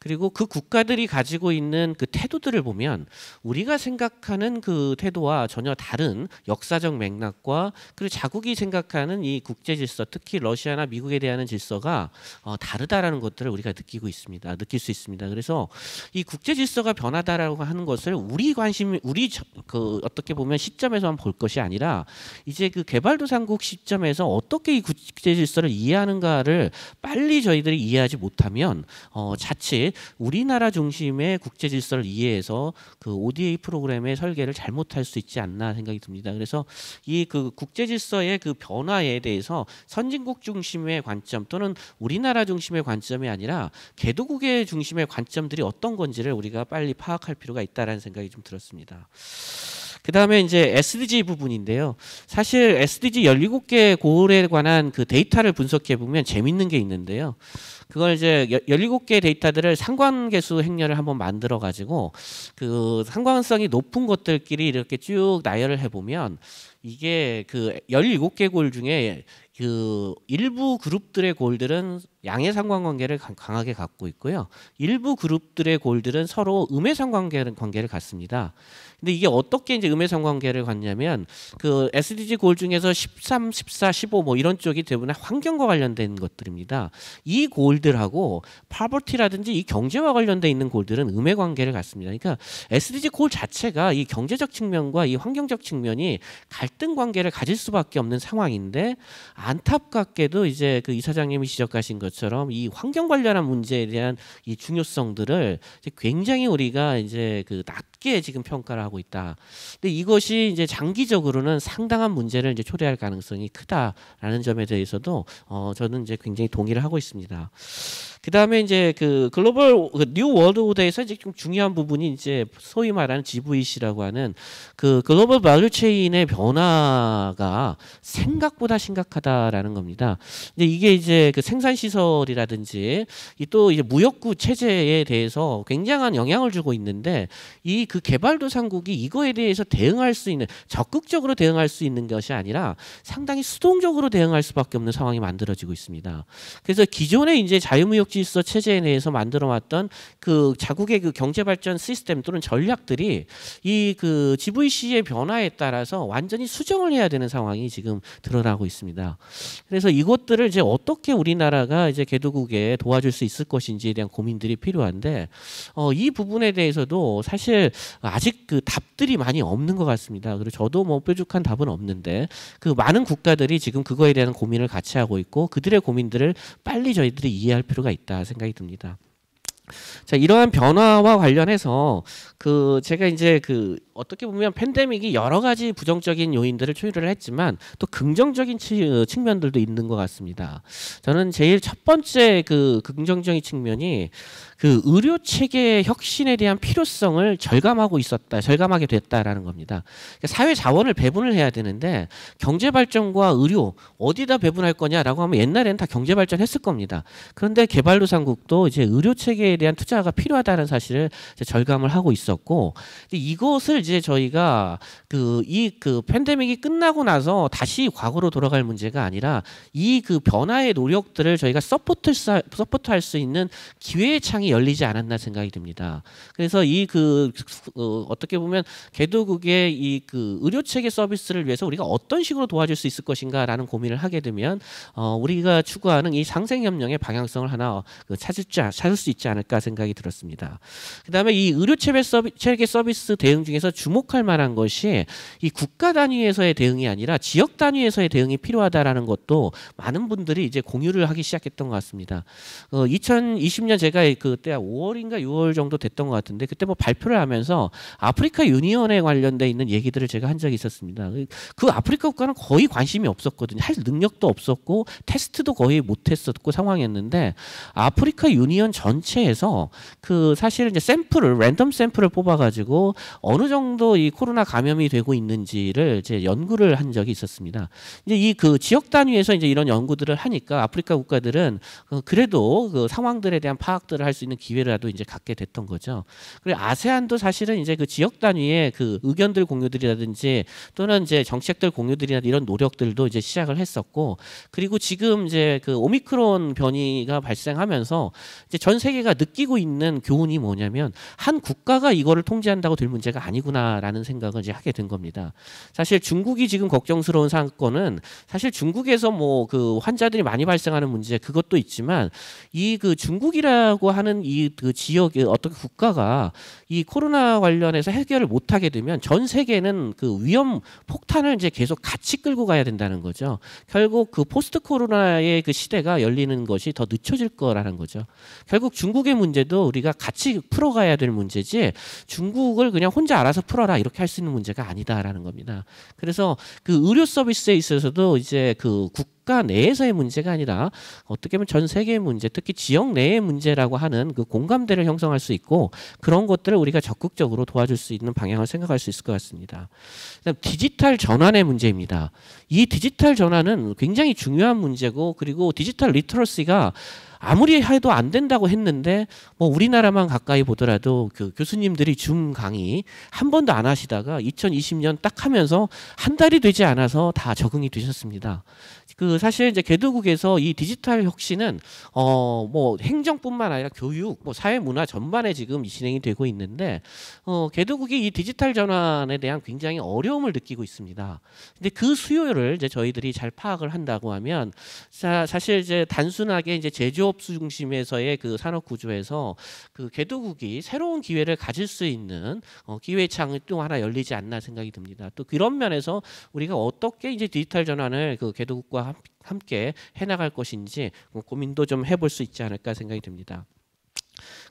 그리고 그 국가들이 가지고 있는 그 태도들을 보면 우리가 생각하는 그 태도와 전혀 다른 역사적 맥락과 그리고 자국이 생각하는 이 국제 질서 특히 러시아나 미국에 대한 질서가 어, 다르다라는 것들을 우리가 느끼고 있습니다. 느낄 수 있습니다. 그래서 이 국제 질서가 변하다라고 하는 것을 우리 관심 우리 저, 그 어떻게 보면 시점에서만 볼 것이 아니라 이제 그 개발도상국 시점에서 어떻게 이 국제 질서를 이해하는가를 빨리 저희들이 이해하지 못하면 어, 자칫 우리나라 중심의 국제 질서를 이해해서 그 ODA 프로그램의 설계를 잘못할 수 있지 않나 생각이 듭니다. 그래서 이 그 국제 질서의 그 변화에 대해서 선진국 중심의 관점 또는 우리나라 중심의 관점이 아니라 개도국의 중심의 관점들이 어떤 건지를 우리가 빨리 파악할 필요가 있다라는 생각이 좀 들었습니다. 그 다음에 이제 SDG 부분인데요. 사실 SDG 17개 고을에 관한 그 데이터를 분석해 보면 재밌는 게 있는데요. 그걸 이제 17개 데이터들을 상관계수 행렬을 한번 만들어 가지고 그 상관성이 높은 것들끼리 이렇게 쭉 나열을 해 보면 이게 그 17개 골 중에 그 일부 그룹들의 골들은 양의 상관관계를 강하게 갖고 있고요. 일부 그룹들의 골들은 서로 음의 상관관계를 갖습니다. 근데 이게 어떻게 이제 음의 상관관계를 갖냐면 그 SDG 골 중에서 13, 14, 15 뭐 이런 쪽이 대부분 환경과 관련된 것들입니다. 이 골들하고 파버티라든지 이 경제와 관련돼 있는 골들은 음의 관계를 갖습니다. 그러니까 SDG 골 자체가 이 경제적 측면과 이 환경적 측면이 갈등 관계를 가질 수밖에 없는 상황인데 안타깝게도 이제 그 이사장님이 지적하신 것 것처럼 이 환경 관련한 문제에 대한 이 중요성들을 굉장히 우리가 이제 그 낮게 지금 평가를 하고 있다. 근데 이것이 이제 장기적으로는 상당한 문제를 이제 초래할 가능성이 크다라는 점에 대해서도 어 저는 이제 굉장히 동의를 하고 있습니다. 그 다음에 이제 그 글로벌 그뉴 월드 오더에서 이제 좀 중요한 부분이 이제 소위 말하는 GVC라고 하는 그 글로벌 바류 체인의 변화가 생각보다 심각하다라는 겁니다. 근데 이게 이제 그 생산 시설이라든지 이또 이제 무역구 체제에 대해서 굉장한 영향을 주고 있는데 이 그 개발도상국이 이거에 대해서 대응할 수 있는 적극적으로 대응할 수 있는 것이 아니라 상당히 수동적으로 대응할 수밖에 없는 상황이 만들어지고 있습니다. 그래서 기존의 이제 자유무역 지역 질서 체제에 내에서 만들어왔던 그 자국의 그 경제 발전 시스템 또는 전략들이 이 그 GVC의 변화에 따라서 완전히 수정을 해야 되는 상황이 지금 드러나고 있습니다. 그래서 이것들을 이제 어떻게 우리나라가 이제 개도국에 도와줄 수 있을 것인지에 대한 고민들이 필요한데 어, 이 부분에 대해서도 사실 아직 그 답들이 많이 없는 것 같습니다. 그리고 저도 뭐 뾰족한 답은 없는데 그 많은 국가들이 지금 그거에 대한 고민을 같이 하고 있고 그들의 고민들을 빨리 저희들이 이해할 필요가 있다. 있다 생각이 듭니다. 자, 이러한 변화와 관련해서 그 제가 이제 그 어떻게 보면 팬데믹이 여러 가지 부정적인 요인들을 초래를 했지만 또 긍정적인 치, 어, 측면들도 있는 것 같습니다. 저는 제일 첫 번째 그 긍정적인 측면이 그 의료 체계 혁신에 대한 필요성을 절감하고 있었다, 절감하게 됐다라는 겁니다. 그러니까 사회 자원을 배분을 해야 되는데 경제 발전과 의료 어디다 배분할 거냐라고 하면 옛날에는 다 경제 발전했을 겁니다. 그런데 개발도상국도 이제 의료 체계에 대한 투자가 필요하다는 사실을 절감을 하고 있었고 이것을 이제 저희가 그 이그 그 팬데믹이 끝나고 나서 다시 과거로 돌아갈 문제가 아니라 이 그 변화의 노력들을 저희가 서포트 서포트할 수 있는 기회의 창이 열리지 않았나 생각이 듭니다. 그래서 이 그 어, 떻게 보면 개도국의 이 그 의료 체계 서비스를 위해서 우리가 어떤 식으로 도와줄 수 있을 것인가라는 고민을 하게 되면 어, 우리가 추구하는 이 상생 협력의 방향성을 하나 어, 그 찾을 찾을 수 있지 않을까 생각이 들었습니다. 그다음에 이 의료 체계 서비스 대응 중에서 대해서 주목할 만한 것이 이 국가 단위에서의 대응이 아니라 지역 단위에서의 대응이 필요하다라는 것도 많은 분들이 이제 공유를 하기 시작했던 것 같습니다. 어, 2020년 제가 그때 5월인가 6월 정도 됐던 것 같은데 그때 뭐 발표를 하면서 아프리카 유니언에 관련돼 있는 얘기들을 제가 한 적이 있었습니다. 그 아프리카 국가는 거의 관심이 없었거든요. 할 능력도 없었고 테스트도 거의 못했었고 상황이었는데 아프리카 유니언 전체에서 그 사실 이제 샘플을 랜덤 샘플을 뽑아가지고 어느 정도 정도 이 코로나 감염이 되고 있는지를 이제 연구를 한 적이 있었습니다. 이제 이 그 지역 단위에서 이제 이런 연구들을 하니까 아프리카 국가들은 그 그래도 그 상황들에 대한 파악들을 할 수 있는 기회라도 이제 갖게 됐던 거죠. 그리고 아세안도 사실은 이제 그 지역 단위의 그 의견들 공유들이라든지 또는 이제 정책들 공유들이나 이런 노력들도 이제 시작을 했었고 그리고 지금 이제 그 오미크론 변이가 발생하면서 이제 전 세계가 느끼고 있는 교훈이 뭐냐면 한 국가가 이거를 통제한다고 될 문제가 아니고 되는구나라는 생각을 이제 하게 된 겁니다. 사실 중국이 지금 걱정스러운 사건은 사실 중국에서 뭐 그 환자들이 많이 발생하는 문제 그것도 있지만 이 그 중국이라고 하는 이 그 지역의 어떤 국가가 이 코로나 관련해서 해결을 못 하게 되면 전 세계는 그 위험 폭탄을 이제 계속 같이 끌고 가야 된다는 거죠. 결국 그 포스트 코로나의 그 시대가 열리는 것이 더 늦춰질 거라는 거죠. 결국 중국의 문제도 우리가 같이 풀어가야 될 문제지 중국을 그냥 혼자 알아서 풀어라 이렇게 할 수 있는 문제가 아니다라는 겁니다. 그래서 그 의료 서비스에 있어서도 이제 그 국, 국가 내에서의 문제가 아니라 어떻게 보면 전 세계의 문제, 특히 지역 내의 문제라고 하는 그 공감대를 형성할 수 있고 그런 것들을 우리가 적극적으로 도와줄 수 있는 방향을 생각할 수 있을 것 같습니다. 디지털 전환의 문제입니다. 이 디지털 전환은 굉장히 중요한 문제고 그리고 디지털 리터러시가 아무리 해도 안 된다고 했는데 뭐 우리나라만 가까이 보더라도 그 교수님들이 줌 강의 한 번도 안 하시다가 2020년 딱 하면서 한 달이 되지 않아서 다 적응이 되셨습니다. 그 사실 이제 개도국에서 이 디지털 혁신은 어 뭐 행정뿐만 아니라 교육, 뭐 사회 문화 전반에 지금 진행이 되고 있는데 어 개도국이 이 디지털 전환에 대한 굉장히 어려움을 느끼고 있습니다. 근데 그 수요를 이제 저희들이 잘 파악을 한다고 하면 자, 사실 이제 단순하게 이제 제조업 중심에서의 그 산업 구조에서 그 개도국이 새로운 기회를 가질 수 있는 어, 기회 창이 또 하나 열리지 않나 생각이 듭니다. 또 그런 면에서 우리가 어떻게 이제 디지털 전환을 그 개도국과 함께 해나갈 것인지 그 고민도 좀 해볼 수 있지 않을까 생각이 듭니다.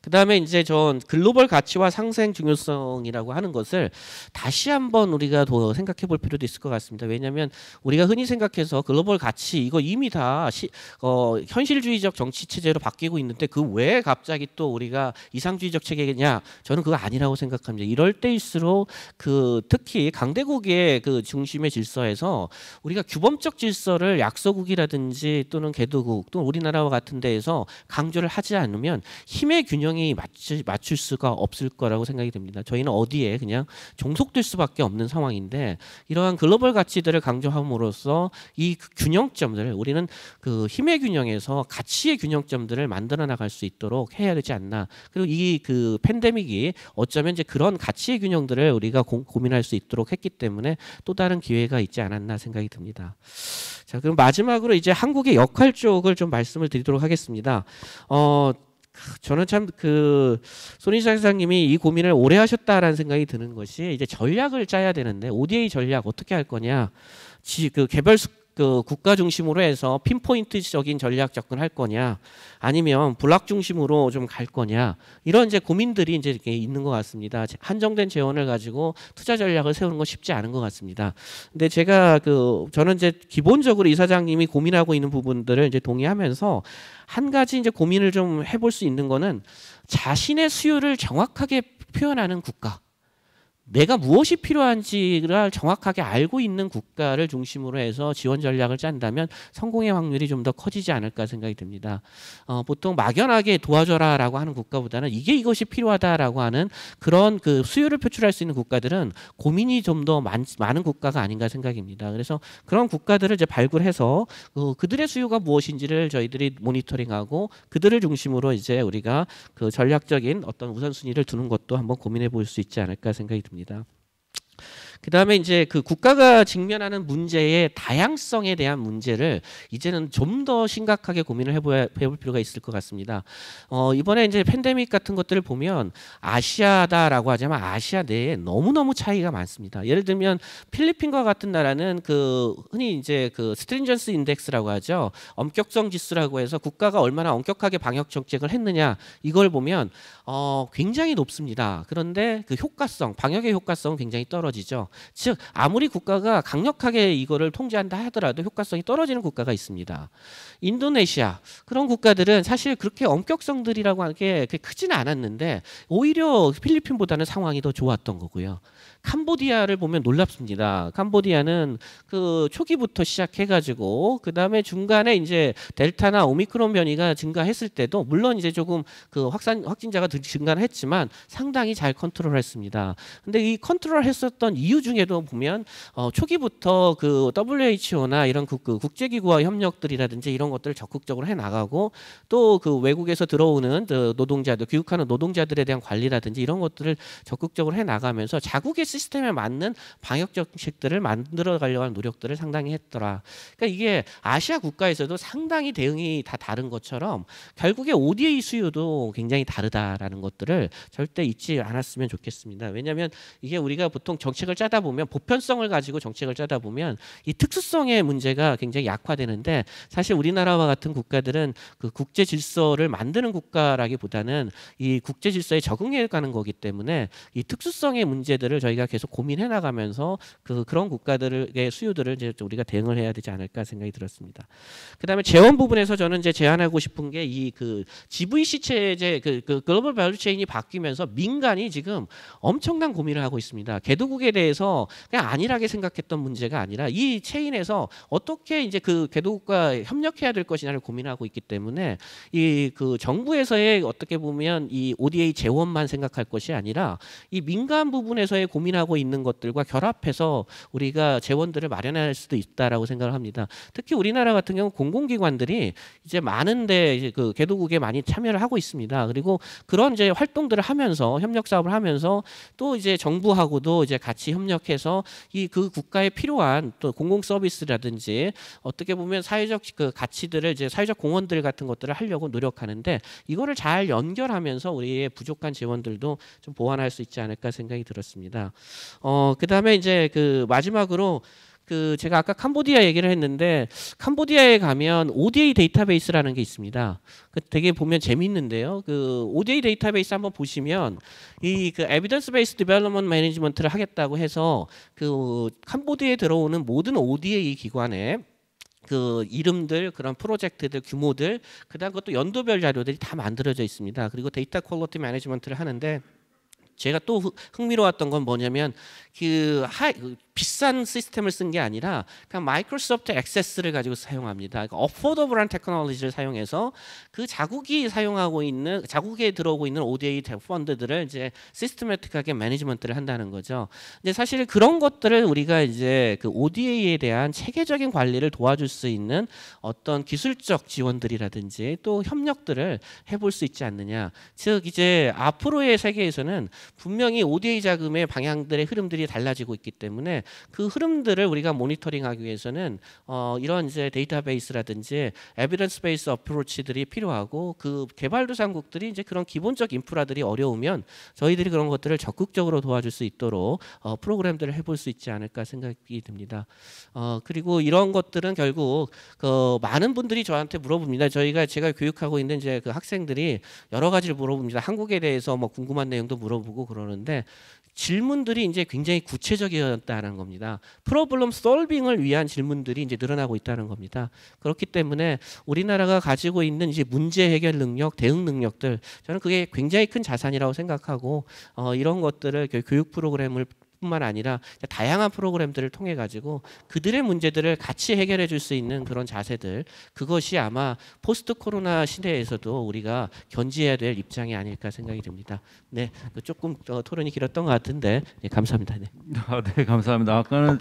그 다음에 이제 전 글로벌 가치와 상생 중요성이라고 하는 것을 다시 한번 우리가 더 생각해 볼 필요도 있을 것 같습니다. 왜냐하면 우리가 흔히 생각해서 글로벌 가치 이거 이미 다 시, 어, 현실주의적 정치 체제로 바뀌고 있는데 그 왜 갑자기 또 우리가 이상주의적 체계냐 저는 그거 아니라고 생각합니다. 이럴 때일수록 그 특히 강대국의 그 중심의 질서에서 우리가 규범적 질서를 약소국이라든지 또는 개도국 또는 우리나라와 같은 데에서 강조를 하지 않으면 힘의 균형 분명히 맞추, 맞출 수가 없을 거라고 생각이 됩니다. 저희는 어디에 그냥 종속될 수밖에 없는 상황인데 이러한 글로벌 가치들을 강조함으로써 이 그 균형점들을 우리는 그 힘의 균형에서 가치의 균형점들을 만들어 나갈 수 있도록 해야 되지 않나. 그리고 이 그 팬데믹이 어쩌면 이제 그런 가치의 균형들을 우리가 고, 고민할 수 있도록 했기 때문에 또 다른 기회가 있지 않았나 생각이 듭니다. 자, 그럼 마지막으로 이제 한국의 역할 쪽을 좀 말씀을 드리도록 하겠습니다. 어, 저는 참 그 손인상 사장님이 이 고민을 오래 하셨다라는 생각이 드는 것이 이제 전략을 짜야 되는데 ODA 전략 어떻게 할 거냐, 지 그 개별 수, 그 국가 중심으로 해서 핀포인트적인 전략 접근할 거냐 아니면 블락 중심으로 좀 갈 거냐 이런 이제 고민들이 이제 이렇게 있는 것 같습니다. 한정된 재원을 가지고 투자 전략을 세우는 건 쉽지 않은 것 같습니다. 근데 제가 그 저는 이제 기본적으로 이사장님이 고민하고 있는 부분들을 이제 동의하면서 한 가지 이제 고민을 좀 해볼 수 있는 거는 자신의 수요를 정확하게 표현하는 국가. 내가 무엇이 필요한지를 정확하게 알고 있는 국가를 중심으로 해서 지원 전략을 짠다면 성공의 확률이 좀 더 커지지 않을까 생각이 듭니다. 어, 보통 막연하게 도와줘라라고 하는 국가보다는 이게 이것이 필요하다라고 하는 그런 그 수요를 표출할 수 있는 국가들은 고민이 좀 더 많은 국가가 아닌가 생각입니다. 그래서 그런 국가들을 이제 발굴해서 그 그들의 수요가 무엇인지를 저희들이 모니터링하고 그들을 중심으로 이제 우리가 그 전략적인 어떤 우선순위를 두는 것도 한번 고민해 볼 수 있지 않을까 생각이 듭니다. 감사합니다. 그 다음에 이제 그 국가가 직면하는 문제의 다양성에 대한 문제를 이제는 좀 더 심각하게 고민을 해보야, 해볼 필요가 있을 것 같습니다. 어, 이번에 이제 팬데믹 같은 것들을 보면 아시아다라고 하지만 아시아 내에 너무너무 차이가 많습니다. 예를 들면 필리핀과 같은 나라는 그 흔히 이제 그 스트린전스 인덱스라고 하죠. 엄격성 지수라고 해서 국가가 얼마나 엄격하게 방역 정책을 했느냐 이걸 보면 어, 굉장히 높습니다. 그런데 그 효과성, 방역의 효과성은 굉장히 떨어지죠. 즉 아무리 국가가 강력하게 이거를 통제한다 하더라도 효과성이 떨어지는 국가가 있습니다. 인도네시아 그런 국가들은 사실 그렇게 엄격성들이라고 하는 게크진 않았는데 오히려 필리핀보다는 상황이 더 좋았던 거고요. 캄보디아를 보면 놀랍습니다. 캄보디아는 그 초기부터 시작해가지고 그 다음에 중간에 이제 델타나 오미크론 변이가 증가했을 때도 물론 이제 조금 그 확산 확진자가 증가했지만 상당히 잘 컨트롤했습니다. 근데 이 컨트롤했었던 이유 이 중에도 보면 어, 초기부터 그 WHO나 이런 그, 그 국제기구와 협력들이라든지 이런 것들을 적극적으로 해 나가고 또 그 외국에서 들어오는 그 노동자들 교육하는 노동자들에 대한 관리라든지 이런 것들을 적극적으로 해 나가면서 자국의 시스템에 맞는 방역 정책들을 만들어 가려고 하는 노력들을 상당히 했더라. 그러니까 이게 아시아 국가에서도 상당히 대응이 다 다른 것처럼 결국에 ODA 수요도 굉장히 다르다라는 것들을 절대 잊지 않았으면 좋겠습니다. 왜냐하면 이게 우리가 보통 정책을 짜 짜다 보면 보편성을 가지고 정책을 짜다 보면 이 특수성의 문제가 굉장히 약화되는데 사실 우리나라와 같은 국가들은 그 국제 질서를 만드는 국가라기보다는 이 국제 질서에 적응해 가는 거기 때문에 이 특수성의 문제들을 저희가 계속 고민해 나가면서 그 그런 국가들의 수요들을 이제 우리가 대응을 해야 되지 않을까 생각이 들었습니다. 그다음에 재원 부분에서 저는 이제 제안하고 싶은 게 이 그 GVC 체제 그, 그 글로벌 밸류 체인이 바뀌면서 민간이 지금 엄청난 고민을 하고 있습니다. 개도국에 대해서 그래서 그냥 안일하게 생각했던 문제가 아니라 이 체인에서 어떻게 이제 그 개도국과 협력해야 될 것이냐를 고민하고 있기 때문에 이 그 정부에서의 어떻게 보면 이 ODA 재원만 생각할 것이 아니라 이 민간 부분에서의 고민하고 있는 것들과 결합해서 우리가 재원들을 마련할 수도 있다라고 생각을 합니다. 특히 우리나라 같은 경우 공공기관들이 이제 많은데 이제 그 개도국에 많이 참여를 하고 있습니다. 그리고 그런 이제 활동들을 하면서 협력 사업을 하면서 또 이제 정부하고도 이제 같이 협력 협력해서 이 그 국가에 필요한 또 공공 서비스라든지 어떻게 보면 사회적 그 가치들을 이제 사회적 공헌들 같은 것들을 하려고 노력하는데 이거를 잘 연결하면서 우리의 부족한 지원들도 좀 보완할 수 있지 않을까 생각이 들었습니다. 어 그다음에 이제 그 마지막으로 그 제가 아까 캄보디아 얘기를 했는데 캄보디아에 가면 ODA 데이터베이스라는 게 있습니다. 그 되게 보면 재미있는데요. 그 ODA 데이터베이스 한번 보시면 이 그 에비던스 베이스 디벨롭먼트 매니지먼트를 하겠다고 해서 그 캄보디아에 들어오는 모든 ODA 기관에 그 이름들 그런 프로젝트들 규모들 그다음 그것도 연도별 자료들이 다 만들어져 있습니다. 그리고 데이터 퀄리티 매니지먼트를 하는데 제가 또 흥미로웠던 건 뭐냐면 그, 하, 그 비싼 시스템을 쓴 게 아니라 그냥 마이크로소프트 액세스를 가지고 사용합니다. 그러니까 어포더블한 테크놀로지를 사용해서 그 자국이 사용하고 있는 자국에 들어오고 있는 ODA 펀드들을 이제 시스템매틱하게 매니지먼트를 한다는 거죠. 근데 사실 그런 것들을 우리가 이제 그 ODA에 대한 체계적인 관리를 도와줄 수 있는 어떤 기술적 지원들이라든지 또 협력들을 해볼 수 있지 않느냐. 즉 이제 앞으로의 세계에서는 분명히 ODA 자금의 방향들의 흐름들이 흐들이 달라지고 있기 때문에 그 흐름들을 우리가 모니터링하기 위해서는 어, 이런 이제 데이터베이스라든지 에비던스 베이스 어프로치들이 필요하고 그 개발도상국들이 이제 그런 기본적 인프라들이 어려우면 저희들이 그런 것들을 적극적으로 도와줄 수 있도록 어, 프로그램들을 해볼 수 있지 않을까 생각이 듭니다. 어, 그리고 이런 것들은 결국 그 많은 분들이 저한테 물어봅니다. 저희가 제가 교육하고 있는 이제 그 학생들이 여러 가지를 물어봅니다. 한국에 대해서 뭐 궁금한 내용도 물어보고 그러는데 질문들이 이제 굉장히 구체적이었다는 겁니다. 프로블럼 솔빙을 위한 질문들이 이제 늘어나고 있다는 겁니다. 그렇기 때문에 우리나라가 가지고 있는 이제 문제 해결 능력, 대응 능력들 저는 그게 굉장히 큰 자산이라고 생각하고 어, 이런 것들을 교육 프로그램을 뿐만 아니라 다양한 프로그램들을 통해 가지고 그들의 문제들을 같이 해결해 줄 수 있는 그런 자세들 그것이 아마 포스트 코로나 시대에서도 우리가 견지해야 될 입장이 아닐까 생각이 듭니다. 네, 그 조금 토론이 길었던 것 같은데 네, 감사합니다. 네. 아, 네, 감사합니다. 아까는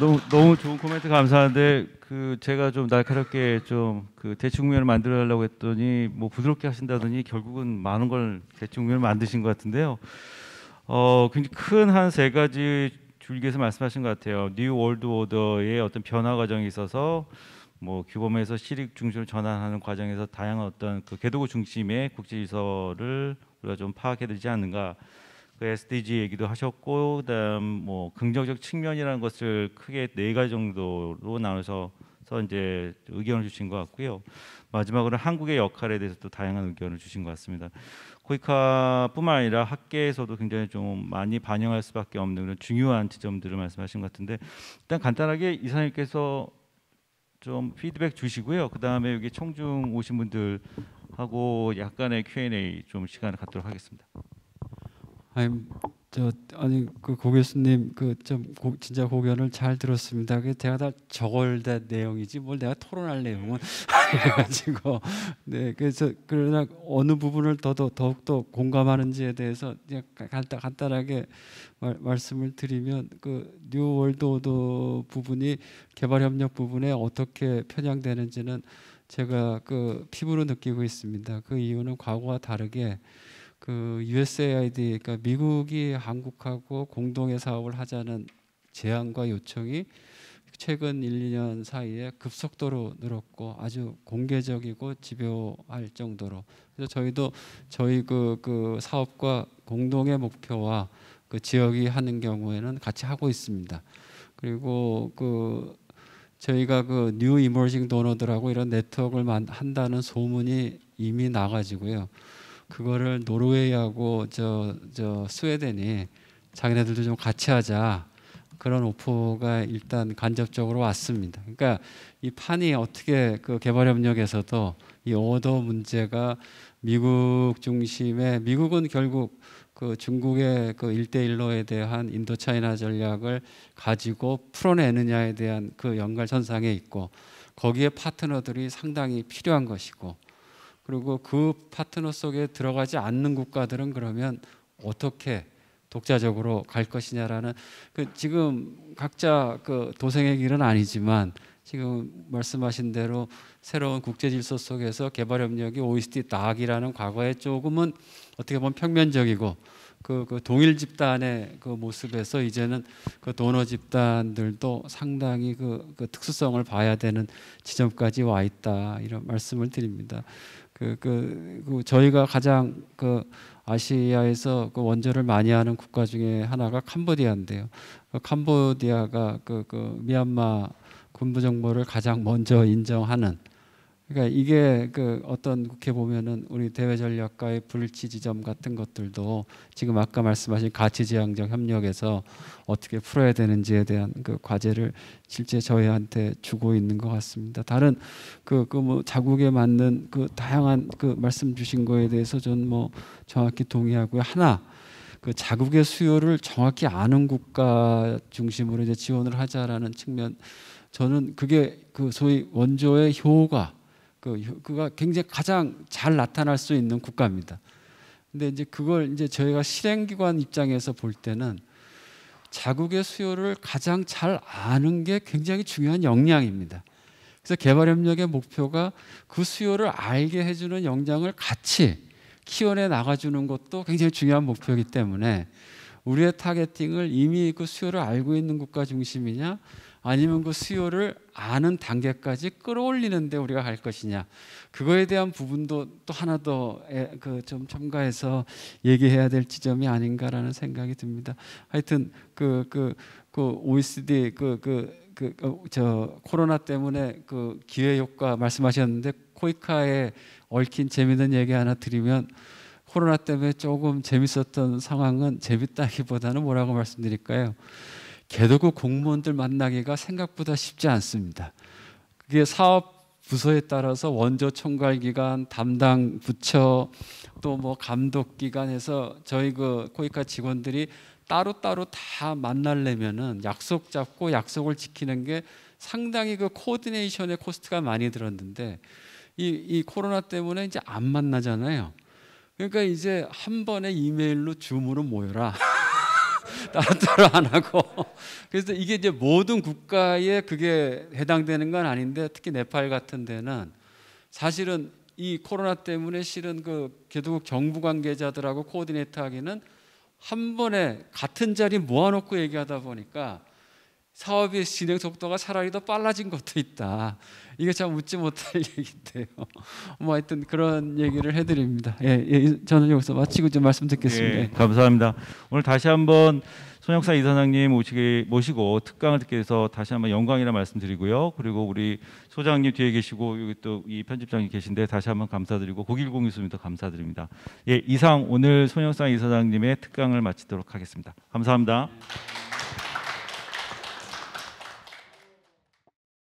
너무 너무 좋은 코멘트 감사한데 그 제가 좀 날카롭게 좀 그 대충면을 만들어 달라고 했더니 뭐 부드럽게 하신다더니 결국은 많은 걸 대충면을 만드신 것 같은데요. 어, 굉장히 큰 한 세 가지 줄기에서 말씀하신 것 같아요. 뉴 월드 오더의 어떤 변화 과정에 있어서 뭐 규범에서 시릭 중심으로 전환하는 과정에서 다양한 어떤 그 개도구 중심의 국제 질서를 우리가 좀 파악해 들지 않는가. 그 SDG 얘기도 하셨고 그다음 뭐 긍정적 측면이라는 것을 크게 네 가지 정도로 나눠서 이제 의견을 주신 것 같고요. 마지막으로 한국의 역할에 대해서 또 다양한 의견을 주신 것 같습니다. 코이카뿐만 아니라 학계에서도 굉장히 좀 많이 반영할 수밖에 없는 그런 중요한 지점들을 말씀하신 것 같은데 일단 간단하게 이사님께서 좀 피드백 주시고요. 그 다음에 여기 청중 오신 분들 하고 약간의 Q&A 좀 시간을 갖도록 하겠습니다. I'm 저 아니 그 고교수님 그 좀 진짜 고견을 잘 들었습니다. 그 제가 다 저걸 다 내용이지 뭘 내가 토론할 내용은 해가지고 네 그래서 그러나 어느 부분을 더더 더욱 더 공감하는지에 대해서 간단 간단하게 말, 말씀을 드리면 그뉴 월드 오더 부분이 개발 협력 부분에 어떻게 편향되는지는 제가 그 피부로 느끼고 있습니다. 그 이유는 과거와 다르게 그 USAID 그러니까 미국이 한국하고 공동의 사업을 하자는 제안과 요청이 최근 1, 2년 사이에 급속도로 늘었고 아주 공개적이고 집요할 정도로 그래서 저희도 저희 그, 그 사업과 공동의 목표와 그 지역이 하는 경우에는 같이 하고 있습니다. 그리고 그 저희가 그 뉴 이머징 도너들하고 이런 네트워크를 한다는 소문이 이미 나가지고요. 그거를 노르웨이하고 저 저 스웨덴이 자기네들도 좀 같이 하자 그런 오퍼가 일단 간접적으로 왔습니다. 그러니까 이 판이 어떻게 그 개발 협력에서도 이 오더 문제가 미국 중심의 미국은 결국 그 중국의 그 일대일로에 대한 인도차이나 전략을 가지고 풀어내느냐에 대한 그 연결 선상에 있고 거기에 파트너들이 상당히 필요한 것이고 그리고 그 파트너 속에 들어가지 않는 국가들은 그러면 어떻게 독자적으로 갈 것이냐라는 그 지금 각자 그 도생의 길은 아니지만 지금 말씀하신 대로 새로운 국제 질서 속에서 개발 협력이 OECD 딱이라는 과거에 조금은 어떻게 보면 평면적이고 그, 그 동일 집단의 그 모습에서 이제는 그 도너 집단들도 상당히 그, 그 특수성을 봐야 되는 지점까지 와 있다 이런 말씀을 드립니다. 그, 그, 그 저희가 가장 그 아시아에서 그 원조를 많이 하는 국가 중에 하나가 캄보디아인데요. 그 캄보디아가 그, 그 미얀마 군부 정보를 가장 먼저 인정하는 그러니까 이게 그 어떤 국회 보면은 우리 대외 전략과의 불일치지점 같은 것들도 지금 아까 말씀하신 가치지향적 협력에서 어떻게 풀어야 되는지에 대한 그 과제를 실제 저희한테 주고 있는 것 같습니다. 다른 그그뭐 자국에 맞는 그 다양한 그 말씀 주신 거에 대해서 저는 뭐 정확히 동의하고요. 하나 그 자국의 수요를 정확히 아는 국가 중심으로 이제 지원을 하자라는 측면 저는 그게 그 소위 원조의 효가 그 그가 굉장히 가장 잘 나타날 수 있는 국가입니다. 근데 이제 그걸 이제 저희가 실행기관 입장에서 볼 때는 자국의 수요를 가장 잘 아는 게 굉장히 중요한 역량입니다. 그래서 개발협력의 목표가 그 수요를 알게 해주는 역량을 같이 키워내 나가주는 것도 굉장히 중요한 목표이기 때문에 우리의 타겟팅을 이미 그 수요를 알고 있는 국가 중심이냐 아니면 그 수요를 아는 단계까지 끌어올리는데 우리가 갈 것이냐 그거에 대한 부분도 또 하나 더그좀 첨가해서 얘기해야 될 지점이 아닌가라는 생각이 듭니다. 하여튼 그 그 그 OECD 그, 그그그저 그, 그, 코로나 때문에 그 기회 효과 말씀하셨는데 코이카에 얽힌 재미있는 얘기 하나 드리면 코로나 때문에 조금 재밌었던 상황은 재밌다기보다는 뭐라고 말씀드릴까요? 개도국 공무원들 만나기가 생각보다 쉽지 않습니다. 그게 사업 부서에 따라서 원조 총괄 기관, 담당 부처, 또 뭐 감독 기관에서 저희 그 코이카 직원들이 따로따로 다 만나려면은 약속 잡고 약속을 지키는 게 상당히 그 코디네이션의 코스트가 많이 들었는데 이, 이 코로나 때문에 이제 안 만나잖아요. 그러니까 이제 한 번에 이메일로 줌으로 모여라. 따로따로 안 하고. 그래서 이게 이제 모든 국가에 그게 해당되는 건 아닌데 특히 네팔 같은 데는 사실은 이 코로나 때문에 실은 그 개도국 정부 관계자들하고 코디네이터 하기는 한 번에 같은 자리 모아놓고 얘기하다 보니까 사업의 진행 속도가 차라리 더 빨라진 것도 있다. 이게 참 웃지 못할 얘기인데요. 뭐 하여튼 그런 얘기를 해드립니다. 예, 예 저는 여기서 마치고 좀 말씀 듣겠습니다. 예, 감사합니다. 오늘 다시 한번 손혁사 이사장님 모시게, 모시고 특강을 듣게 돼서 다시 한번 영광이라 말씀드리고요. 그리고 우리 소장님 뒤에 계시고 여기 또 이 편집장이 계신데 다시 한번 감사드리고 고길공유수님도 감사드립니다. 예, 이상 오늘 손혁사 이사장님의 특강을 마치도록 하겠습니다. 감사합니다.